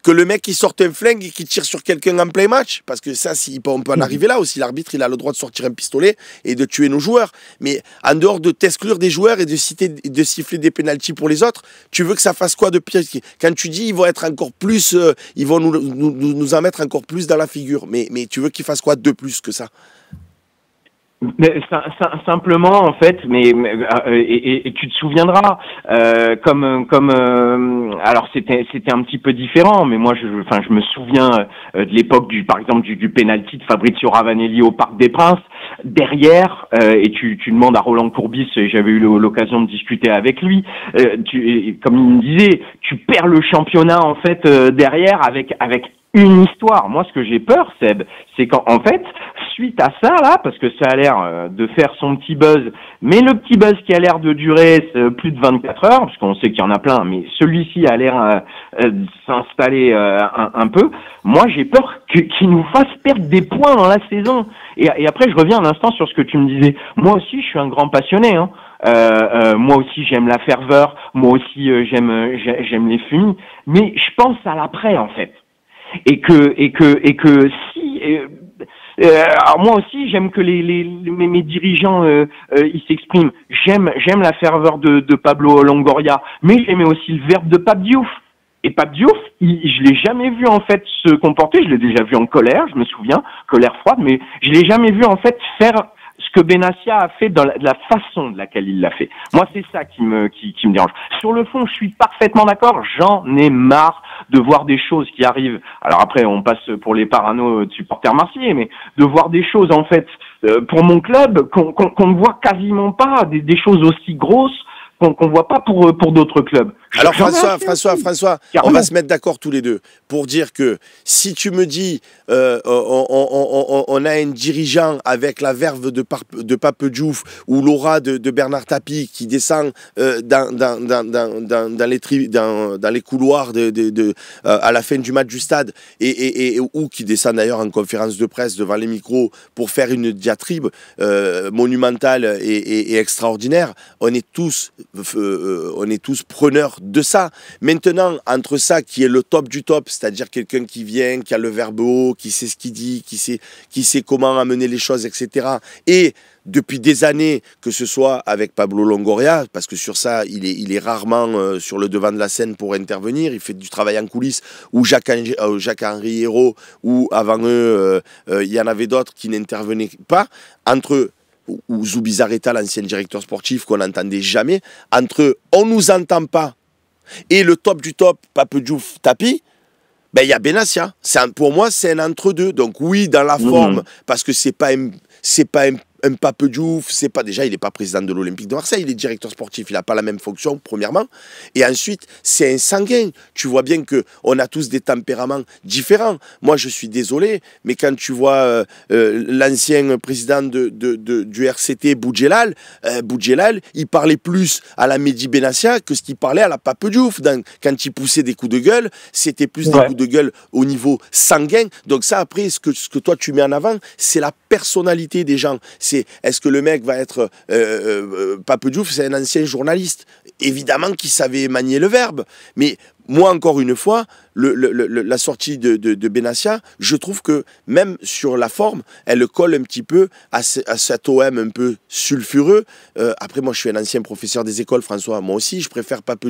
que le mec qui sorte un flingue et qui tire sur quelqu'un en plein match. Parce que ça, on peut en mhm. arriver là aussi. L'arbitre, il a le droit de sortir un pistolet et de tuer nos joueurs. Mais en dehors de t'exclure des joueurs et de, citer, de siffler des pénalties pour les autres, tu veux que ça fasse quoi de pire Quand tu dis, ils vont être encore plus, euh, ils vont nous, en mettre encore plus dans la figure. Mais, mais tu veux qu'ils fassent quoi de plus que ça mais, simplement en fait, mais, euh, et, et, tu te souviendras, euh, comme comme euh, alors c'était c'était un petit peu différent, mais moi je enfin je me souviens euh, de l'époque du par exemple du, du penalty de Fabrizio Ravanelli au Parc des Princes derrière et tu tu demandes à Roland Courbis, j'avais eu l'occasion de discuter avec lui, tu, comme il me disait, tu perds le championnat en fait derrière avec avec une histoire. Moi, ce que j'ai peur, Seb, c'est qu'en fait, suite à ça, là, parce que ça a l'air euh, de faire son petit buzz, mais le petit buzz qui a l'air de durer euh, plus de 24 heures, parce qu'on sait qu'il y en a plein, mais celui-ci a l'air euh, de s'installer un, peu, moi, j'ai peur qu'il nous fasse perdre des points dans la saison. Et, après, je reviens un instant sur ce que tu me disais. Moi aussi, je suis un grand passionné. Hein. moi aussi j'aime la ferveur, moi aussi j'aime j'aime les fumées. mais je pense à l'après en fait et que et que et que si euh, euh, alors moi aussi j'aime que les, mes, dirigeants euh, ils s'expriment j'aime j'aime la ferveur de, Pablo Longoria mais j'aimais aussi le verbe de Pape Diouf et Pape Diouf je l'ai jamais vu en fait se comporter je l'ai déjà vu en colère je me souviens colère froide mais je l'ai jamais vu en fait faire ce que Benassia a fait dans la, façon de laquelle il l'a fait. Moi, c'est ça qui me qui, me dérange. Sur le fond, je suis parfaitement d'accord. J'en ai marre de voir des choses qui arrivent. Alors après, on passe pour les parano de supporters marseillais, mais de voir des choses en fait euh, pour mon club qu'on ne voit quasiment pas des, des choses aussi grosses qu'on ne voit pas pour, euh, pour d'autres clubs. Alors François, François, François, on va se mettre d'accord tous les deux pour dire que si tu me dis euh, on, a un dirigeant avec la verve de, de Pape Diouf ou l'aura de, Bernard Tapie qui descend euh, dans, dans, les dans, les couloirs de, à la fin du match du stade et, ou qui descend d'ailleurs en conférence de presse devant les micros pour faire une diatribe monumentale et extraordinaire, on est tous euh, euh, on est tous preneurs de ça. Maintenant, entre ça qui est le top du top, c'est-à-dire quelqu'un qui vient, qui a le verbe haut, qui sait ce qu'il dit, qui sait, qui sait comment amener les choses, etc. Et depuis des années, que ce soit avec Pablo Longoria, parce que sur ça, il est, il est rarement euh, sur le devant de la scène pour intervenir, il fait du travail en coulisses, ou Jacques-Henri ou avant eux, il y en avait d'autres qui n'intervenaient pas, entre ou Zubizarreta, l'ancien directeur sportif, qu'on n'entendait jamais, entre on nous entend pas et le top du top, Pape Diouf, Tapi, ben il y a Benassia. pour moi, c'est un entre-deux. Donc oui, dans la mmh. forme, parce que c'est pas, pas un un Pape Diouf, c'est pas déjà, il n'est pas président de l'Olympique de Marseille, il est directeur sportif, il n'a pas la même fonction, premièrement. Et ensuite, c'est un sanguin. Tu vois bien que on a tous des tempéraments différents. Moi, je suis désolé, mais quand tu vois euh, euh, l'ancien président de, du RCT, Boudjelal, euh, il parlait plus à la Mehdi Benassia que ce qu'il parlait à la Pape Diouf. quand il poussait des coups de gueule, c'était plus des coups de gueule au niveau sanguin. Donc ça, après, ce que, ce que toi, tu mets en avant, c'est la personnalité des gens est-ce que le mec va être euh, euh, euh c'est un ancien journaliste, évidemment qui savait manier le verbe, mais moi encore une fois, le, la sortie de, de, Benassia, je trouve que même sur la forme, elle colle un petit peu à, cet OM un peu sulfureux. Euh, après, moi, je suis un ancien professeur des écoles, François, moi aussi, je préfère Pape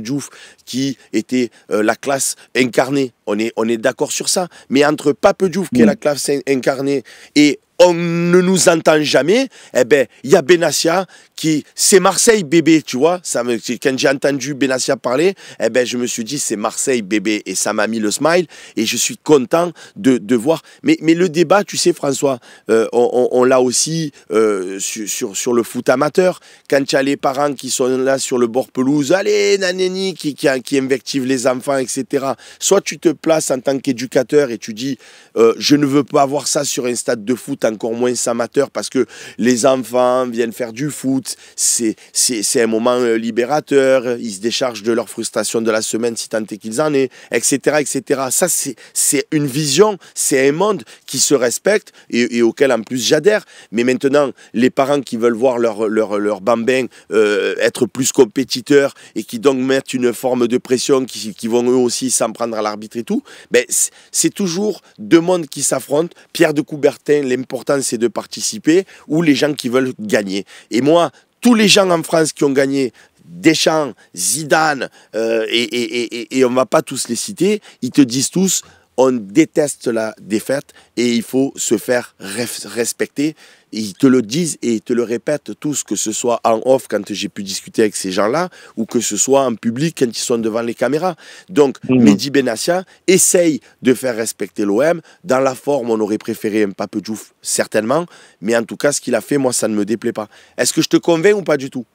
qui était euh, la classe incarnée. On est, on est d'accord sur ça. Mais entre Pape qui est la classe incarnée, et on ne nous entend jamais, eh ben, il y a Benassia qui, c'est Marseille bébé, tu vois. Ça quand j'ai entendu Benassia parler, eh ben, je me suis dit, c'est Marseille bébé. Et ça m'a mis le smile. Et je suis content de, voir. Mais, mais le débat, tu sais, François, euh, on, l'a aussi euh, sur, sur, le foot amateur. Quand tu as les parents qui sont là sur le bord pelouse, allez, nanini qui, qui, les enfants, etc. Soit tu te places en tant qu'éducateur et tu dis, euh, je ne veux pas avoir ça sur un stade de foot amateur encore moins amateur parce que les enfants viennent faire du foot, c'est, c'est, un moment euh, libérateur, ils se déchargent de leur frustration de la semaine si tant est qu'ils en aient, etc. etc. Ça, c'est, c'est une vision, c'est un monde qui se respecte et, auquel en plus j'adhère. Mais maintenant, les parents qui veulent voir leur, leur, leur bambin euh, être plus compétiteurs et qui donc mettent une forme de pression, qui, vont eux aussi s'en prendre à l'arbitre et tout, ben, c'est toujours deux mondes qui s'affrontent. Pierre de Coubertin, l'impact l'important c'est de participer, ou les gens qui veulent gagner. Et moi, tous les gens en France qui ont gagné, Deschamps, Zidane, euh, et, et, et, on va pas tous les citer, ils te disent tous, on déteste la défaite et il faut se faire respecter ils te le disent et ils te le répètent tous, que ce soit en off quand j'ai pu discuter avec ces gens-là, ou que ce soit en public quand ils sont devant les caméras. Donc, mhm. Mehdi Benassia essaye de faire respecter l'OM. Dans la forme, on aurait préféré un Pape Diouf, certainement, mais en tout cas, ce qu'il a fait, moi, ça ne me déplaît pas. Est-ce que je te convainc ou pas du tout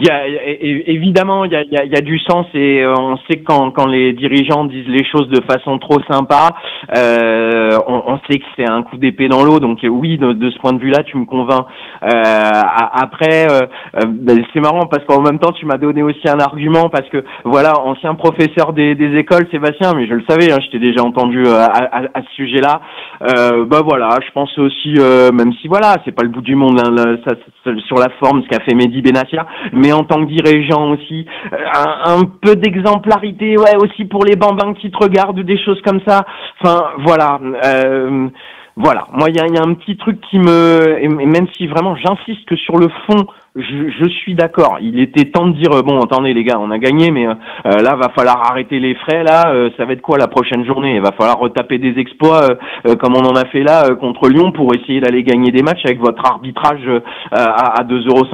il y évidemment, il y a, il y a, du sens et euh, on sait quand, quand les dirigeants disent les choses de façon trop sympa, euh, on, sait que c'est un coup d'épée dans l'eau. Donc oui, de, ce point de vue-là, tu me convaincs. Euh, après, ben, c'est marrant parce qu'en même temps, tu m'as donné aussi un argument parce que voilà, ancien professeur des, écoles, Sébastien, mais je le savais, hein, je t'ai déjà entendu à, ce sujet-là. Euh, ben voilà, je pense aussi, même si voilà, c'est pas le bout du monde hein, sur la forme, ce qu'a fait Mehdi Benassia mais en tant que dirigeant aussi, euh, un, peu d'exemplarité, ouais, aussi pour les bambins qui te regardent, ou des choses comme ça. Enfin, voilà. Euh, voilà, moi il y a, un petit truc qui me, et même si vraiment j'insiste que sur le fond, je, je suis d'accord. Il était temps de dire euh, bon, attendez les gars, on a gagné, mais euh, là va falloir arrêter les frais. Là, euh, ça va être quoi la prochaine journée Il va falloir retaper des exploits comme on en a fait là contre Lyon pour essayer d'aller gagner des matchs avec votre arbitrage à, à euros.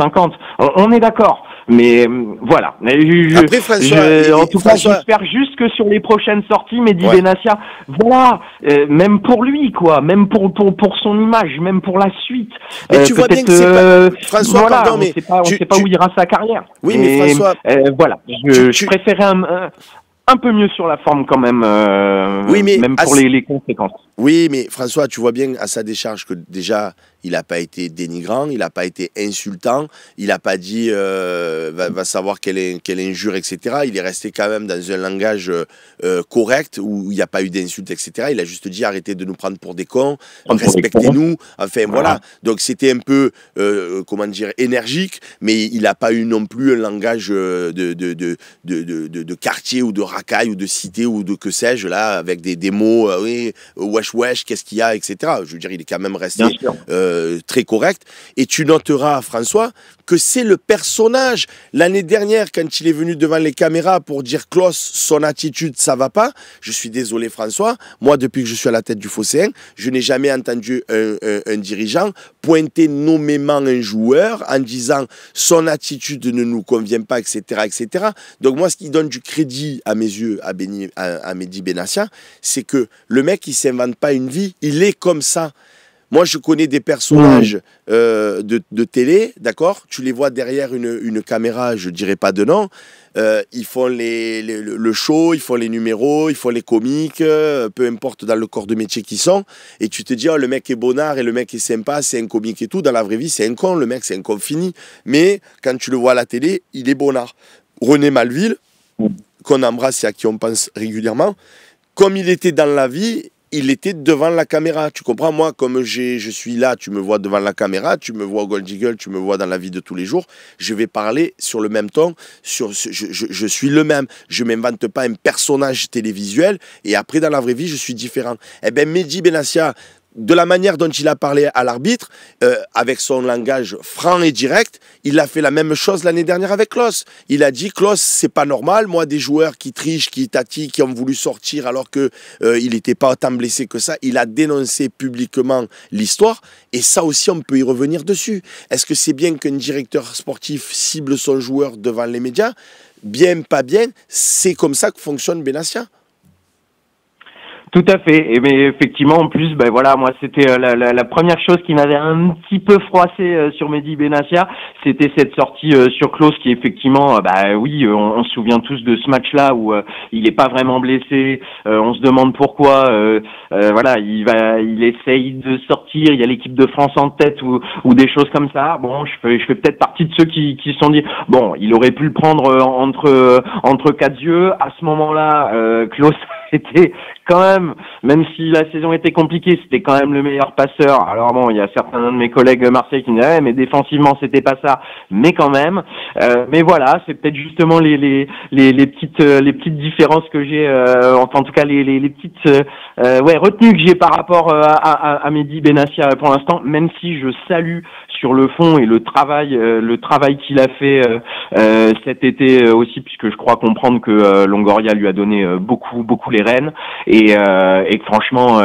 on est d'accord. Mais euh, voilà. en tout cas, j'espère juste que sur les prochaines sorties, Mehdi Benassia, voilà, euh, même pour lui, quoi, même pour, pour, pour son image, même pour la suite. Mais tu euh, vois bien pas... François, pardon, on ne sait pas, où ira sa carrière. Oui, mais, François, voilà, je, préférais un, peu mieux sur la forme quand même, oui, mais même pour les, les, conséquences. Oui, mais François, tu vois bien à sa décharge que déjà il n'a pas été dénigrant, il n'a pas été insultant, il n'a pas dit euh, va, savoir quelle, est, injure, etc. Il est resté quand même dans un langage euh, euh, correct où il n'y a pas eu d'insultes, etc. Il a juste dit arrêtez de nous prendre pour des cons, respectez-nous. Enfin voilà. Donc c'était un peu, comment dire, énergique, mais il n'a pas eu non plus un langage de, de, de, quartier ou de racaille ou de cité ou de que sais-je là, avec des, des mots, oui, wesh wesh, qu'est-ce qu'il y a, etc. Je veux dire, il est quand même resté. Euh, très correct. Et tu noteras, François, que c'est le personnage. L'année dernière, quand il est venu devant les caméras pour dire Klaus, son attitude, ça va pas. Je suis désolé, François. Moi, depuis que je suis à la tête du Phocéen, je n'ai jamais entendu un, dirigeant pointer nommément un joueur en disant son attitude ne nous convient pas, etc., etc. Donc moi, ce qui donne du crédit à mes yeux à, Béni, à, à Mehdi Benassia, c'est que le mec, il s'invente pas une vie. Il est comme ça. Moi, je connais des personnages euh, de, télé, d'accord Tu les vois derrière une, caméra, je dirais pas de nom. Euh, ils font les, le show, ils font les numéros, ils font les comiques, euh, peu importe dans le corps de métier qu'ils sont. Et tu te dis, oh, le mec est bonnard et le mec est sympa, c'est un comique et tout. Dans la vraie vie, c'est un con, le mec, c'est un con fini. Mais quand tu le vois à la télé, il est bonnard. René Malville, mm. qu'on embrasse et à qui on pense régulièrement, comme il était dans la vie, il était devant la caméra. Tu comprends Moi, comme je suis là, tu me vois devant la caméra, tu me vois au Gold Eagle, tu me vois dans la vie de tous les jours. Je vais parler sur le même ton. Sur, je, suis le même. Je m'invente pas un personnage télévisuel. Et après, dans la vraie vie, je suis différent. Eh bien, Mehdi Benassia, de la manière dont il a parlé à l'arbitre, euh, avec son langage franc et direct, il a fait la même chose l'année dernière avec Klos. Il a dit Klos, c'est pas normal. Moi, des joueurs qui trichent, qui tatillent, qui ont voulu sortir alors que euh, il n'était pas autant blessé que ça. Il a dénoncé publiquement l'histoire. Et ça aussi, on peut y revenir dessus. Est-ce que c'est bien qu'un directeur sportif cible son joueur devant les médias Bien, pas bien. C'est comme ça que fonctionne Benassia. Tout à fait. Et mais effectivement, en plus, ben voilà, moi c'était euh, la, première chose qui m'avait un petit peu froissé euh, sur Mehdi Benassia, c'était cette sortie euh, sur Klaus qui effectivement, bah oui, on, se souvient tous de ce match-là où il n'est pas vraiment blessé. on se demande pourquoi. voilà, il va, il essaye de sortir. Il y a l'équipe de France en tête ou, ou des choses comme ça. Bon, je fais, je fais peut-être partie de ceux qui qui se sont dit bon, il aurait pu le prendre entre entre quatre yeux à ce moment-là. Euh, c'était quand même, même si la saison était compliquée, c'était quand même le meilleur passeur. Alors bon, il y a certains de mes collègues marseillais qui disaient, eh, mais défensivement, c'était pas ça, mais quand même. Euh, mais voilà, c'est peut-être justement les, les, les, les, petites, euh, les petites différences que j'ai, euh, en tout cas, les, les, petites euh, ouais, retenues que j'ai par rapport euh, à, à, à Mehdi Benassia pour l'instant, même si je salue sur le fond et le travail, euh, le travail qu'il a fait euh, euh, cet été aussi, puisque je crois comprendre que Longoria lui a donné beaucoup, beaucoup les rênes. Et, et franchement,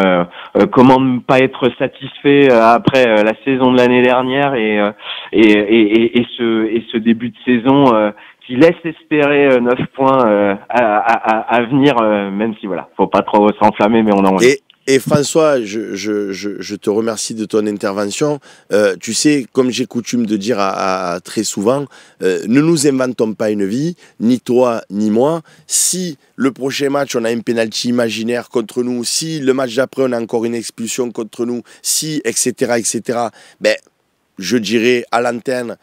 comment ne pas être satisfait après la saison de l'année dernière et, et, et, ce, et ce début de saison qui laisse espérer 9 points à, à, à, venir, même si voilà, faut pas trop s'enflammer, mais on a envie et François, je, te remercie de ton intervention. Euh, tu sais, comme j'ai coutume de dire à, très souvent, euh, ne nous inventons pas une vie, ni toi ni moi. Si le prochain match, on a une penalty imaginaire contre nous, si le match d'après, on a encore une expulsion contre nous, si, etc., etc., ben, je dirais à l'antenne,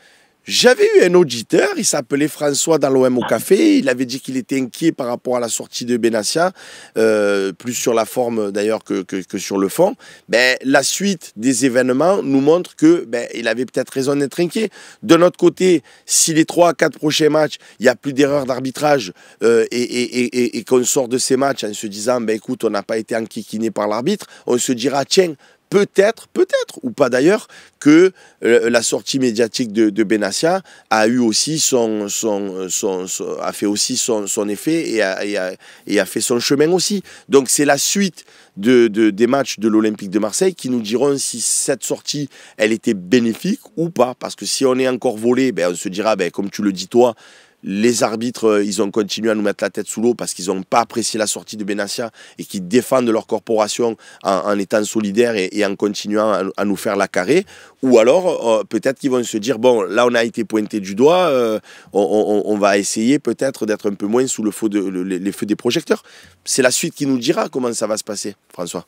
j'avais eu un auditeur, il s'appelait François dans l'OM au ah. café, il avait dit qu'il était inquiet par rapport à la sortie de Benassia, euh, plus sur la forme d'ailleurs que, que, sur le fond. Ben, la suite des événements nous montre que ben, il avait peut-être raison d'être inquiet. De notre côté, si les 3 à 4 prochains matchs, il n'y a plus d'erreurs d'arbitrage euh, et, qu'on sort de ces matchs en se disant, ben, écoute, on n'a pas été enquiquiné par l'arbitre, on se dira, tiens, peut-être, peut-être, ou pas d'ailleurs, que la sortie médiatique de, Benassia a eu aussi son, son, son, a fait aussi son, effet et a, fait son chemin aussi. Donc c'est la suite de, des matchs de l'Olympique de Marseille qui nous diront si cette sortie, elle était bénéfique ou pas. Parce que si on est encore volé, ben, on se dira, ben, comme tu le dis toi, les arbitres, euh, ils ont continué à nous mettre la tête sous l'eau parce qu'ils n'ont pas apprécié la sortie de Benassia et qu'ils défendent leur corporation en, étant solidaires et, en continuant à, nous faire la carrée. Ou alors, euh, peut-être qu'ils vont se dire, bon, là on a été pointé du doigt, euh, on, va essayer peut-être d'être un peu moins sous le feu les feux des projecteurs. C'est la suite qui nous dira comment ça va se passer, François.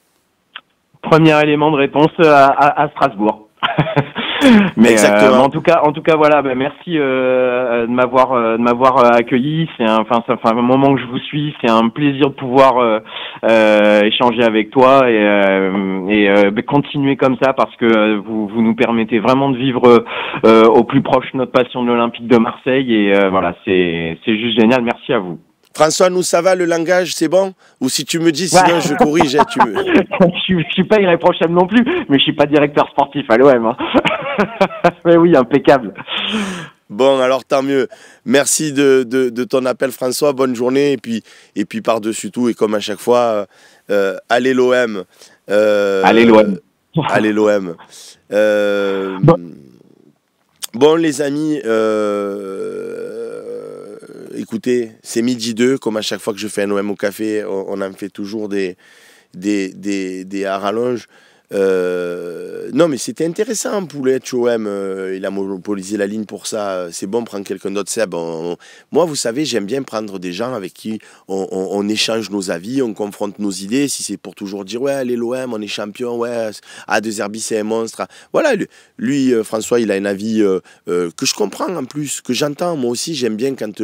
Premier élément de réponse à Strasbourg. (laughs) (laughs) mais, euh, Exactement. en tout cas, en tout cas, voilà. Bah, merci euh, euh, de m'avoir de m'avoir accueilli. C'est un, enfin, un moment que je vous suis. C'est un plaisir de pouvoir échanger avec toi et, bah, continuer comme ça parce que vous, vous nous permettez vraiment de vivre au plus proche notre passion de l'Olympique de Marseille. Et voilà, c'est c'est juste génial. Merci à vous. François nous ça va le langage c'est bon ou si tu me dis sinon je corrige tu (laughs) je, ne suis pas irréprochable non plus mais je suis pas directeur sportif à l'OM hein. (laughs) mais oui impeccable Bon, alors tant mieux. Merci de, ton appel, François. Bonne journée. Et puis, par-dessus tout, et comme à chaque fois, euh, allez l'OM. Euh, allez l'OM. (laughs) allez l'OM. Euh, bon. les amis, écoutez, c'est midi 2, comme à chaque fois que je fais un OM au café, on, en fait toujours des, des, des, des euh, non, mais c'était intéressant, pour le euh, il a monopolisé la ligne pour ça. Euh, c'est bon, prendre quelqu'un d'autre. c'est bon Moi, vous savez, j'aime bien prendre des gens avec qui on, échange nos avis, on confronte nos idées. Si c'est pour toujours dire, ouais, les l'OM, on est champion, ouais, à deux herbis, c'est un monstre. Voilà, lui, François, il a un avis que je comprends en plus, que j'entends. Moi aussi, j'aime bien quand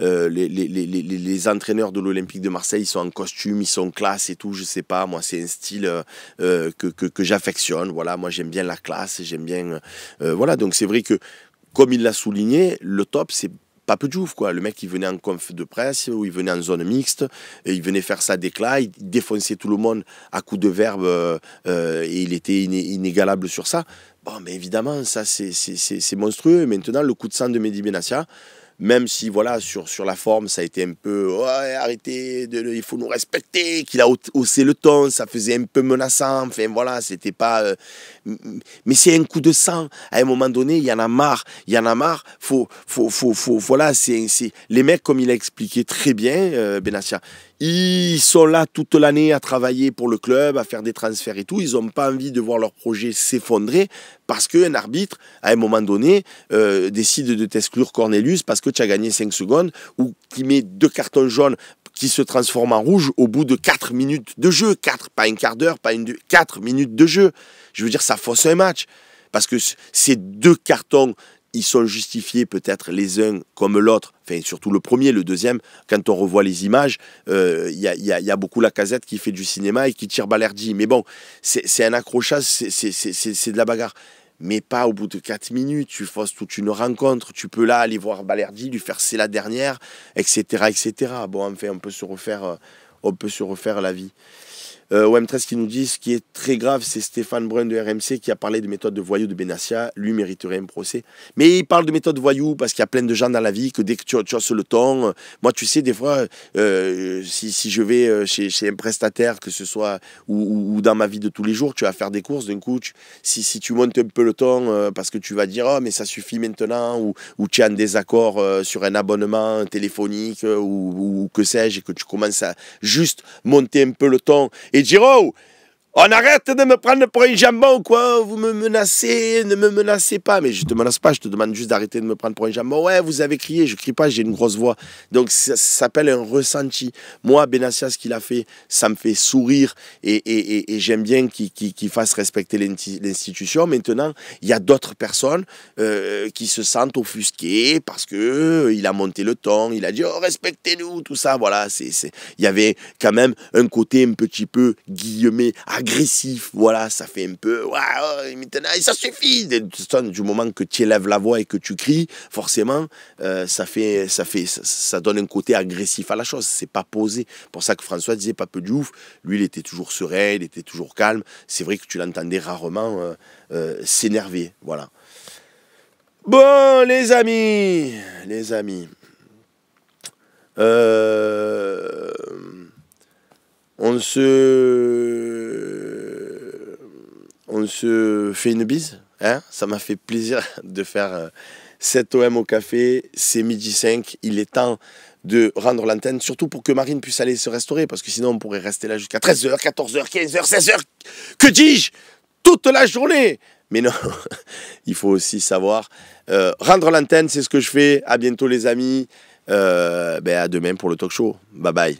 les, entraîneurs de l'Olympique de Marseille ils sont en costume, ils sont classe et tout. Je sais pas, moi, c'est un style que que, j'affectionne. Voilà, moi j'aime bien la classe, j'aime bien. Euh, voilà, donc c'est vrai que, comme il l'a souligné, le top, c'est pas peu de jouf, quoi. Le mec, il venait en conf de presse ou il venait en zone mixte et il venait faire ça déclat, il défonçait tout le monde à coups de verbe euh, euh, et il était inégalable sur ça. Bon, mais évidemment, ça, c'est monstrueux. Et maintenant, le coup de sang de Mehdi Benassia, même si voilà sur, sur la forme ça a été un peu arrêté de, il faut nous respecter qu'il a haussé le ton ça faisait un peu menaçant enfin voilà c'était pas euh, mais c'est un coup de sang à un moment donné il y en a marre il y en a marre faut faut faut, faut voilà c'est les mecs comme il a expliqué très bien Benatia... Euh, Benassia ils sont là toute l'année à travailler pour le club, à faire des transferts et tout. Ils n'ont pas envie de voir leur projet s'effondrer parce qu'un arbitre, à un moment donné, euh, décide de t'exclure Cornelius parce que tu as gagné 5 secondes ou qui met deux cartons jaunes qui se transforment en rouge au bout de 4 minutes de jeu. 4, pas un quart d'heure, pas une, 4 minutes de jeu. Je veux dire, ça fausse un match parce que ces deux cartons ils sont justifiés peut-être les uns comme l'autre, enfin surtout le premier, le deuxième, quand on revoit les images, euh, il y, a, beaucoup la casette qui fait du cinéma et qui tire Balerdi. Mais bon, c'est un accrochage, c'est de la bagarre. Mais pas au bout de 4 minutes, tu fasses toute une rencontre, tu peux là aller voir Balerdi, lui faire c'est la dernière, etc., etc. Bon, enfin, on peut se refaire, euh, on peut se refaire la vie. Euh, OM13 qui nous dit ce qui est très grave, c'est Stéphane Brun de RMC qui a parlé de méthode de voyou de Benassia. Lui mériterait un procès. Mais il parle de méthode voyou parce qu'il y a plein de gens dans la vie que dès que tu, tu as le temps, moi tu sais, des fois, euh, si, je vais euh, chez, un prestataire, que ce soit ou, dans ma vie de tous les jours, tu vas faire des courses, d'un coup, si, tu montes un peu le temps euh, parce que tu vas dire, oh, mais ça suffit maintenant, ou, tu as un désaccord sur un abonnement téléphonique, ou, que sais-je, et que tu commences à juste monter un peu le temps et Giro, on arrête de me prendre pour un jambon, quoi. Vous me menacez, ne me menacez pas. Mais je te menace pas, je te demande juste d'arrêter de me prendre pour un jambon. Ouais, vous avez crié, je crie pas, j'ai une grosse voix. Donc ça, s'appelle un ressenti. Moi, Benassia, ce qu'il a fait, ça me fait sourire et, j'aime bien qu'il fasse respecter l'institution. Maintenant, il y a d'autres personnes euh, qui se sentent offusquées parce que euh, il a monté le ton, il a dit oh, respectez-nous, tout ça. Voilà, c'est il y avait quand même un côté un petit peu guillemet agressif. Voilà, ça fait un peu. Waouh, maintenant, ça suffit. Du moment que tu élèves la voix et que tu cries, forcément, euh, ça, fait, ça, fait, ça, donne un côté agressif à la chose. C'est pas posé. pour ça que François disait pas peu du ouf. Lui, il était toujours serein, il était toujours calme. C'est vrai que tu l'entendais rarement euh, euh, s'énerver. Voilà. Bon, les amis, les amis. Euh on se, on se fait une bise. Hein Ça m'a fait plaisir (laughs) de faire 7 euh, OM au café. C'est midi 5. Il est temps de rendre l'antenne, surtout pour que Marine puisse aller se restaurer, parce que sinon on pourrait rester là jusqu'à 13h, 14h, 15h, 16h, que dis-je, toute la journée. Mais non, (laughs) il faut aussi savoir euh, rendre l'antenne, c'est ce que je fais. À bientôt les amis. Euh, ben à demain pour le talk show. Bye bye.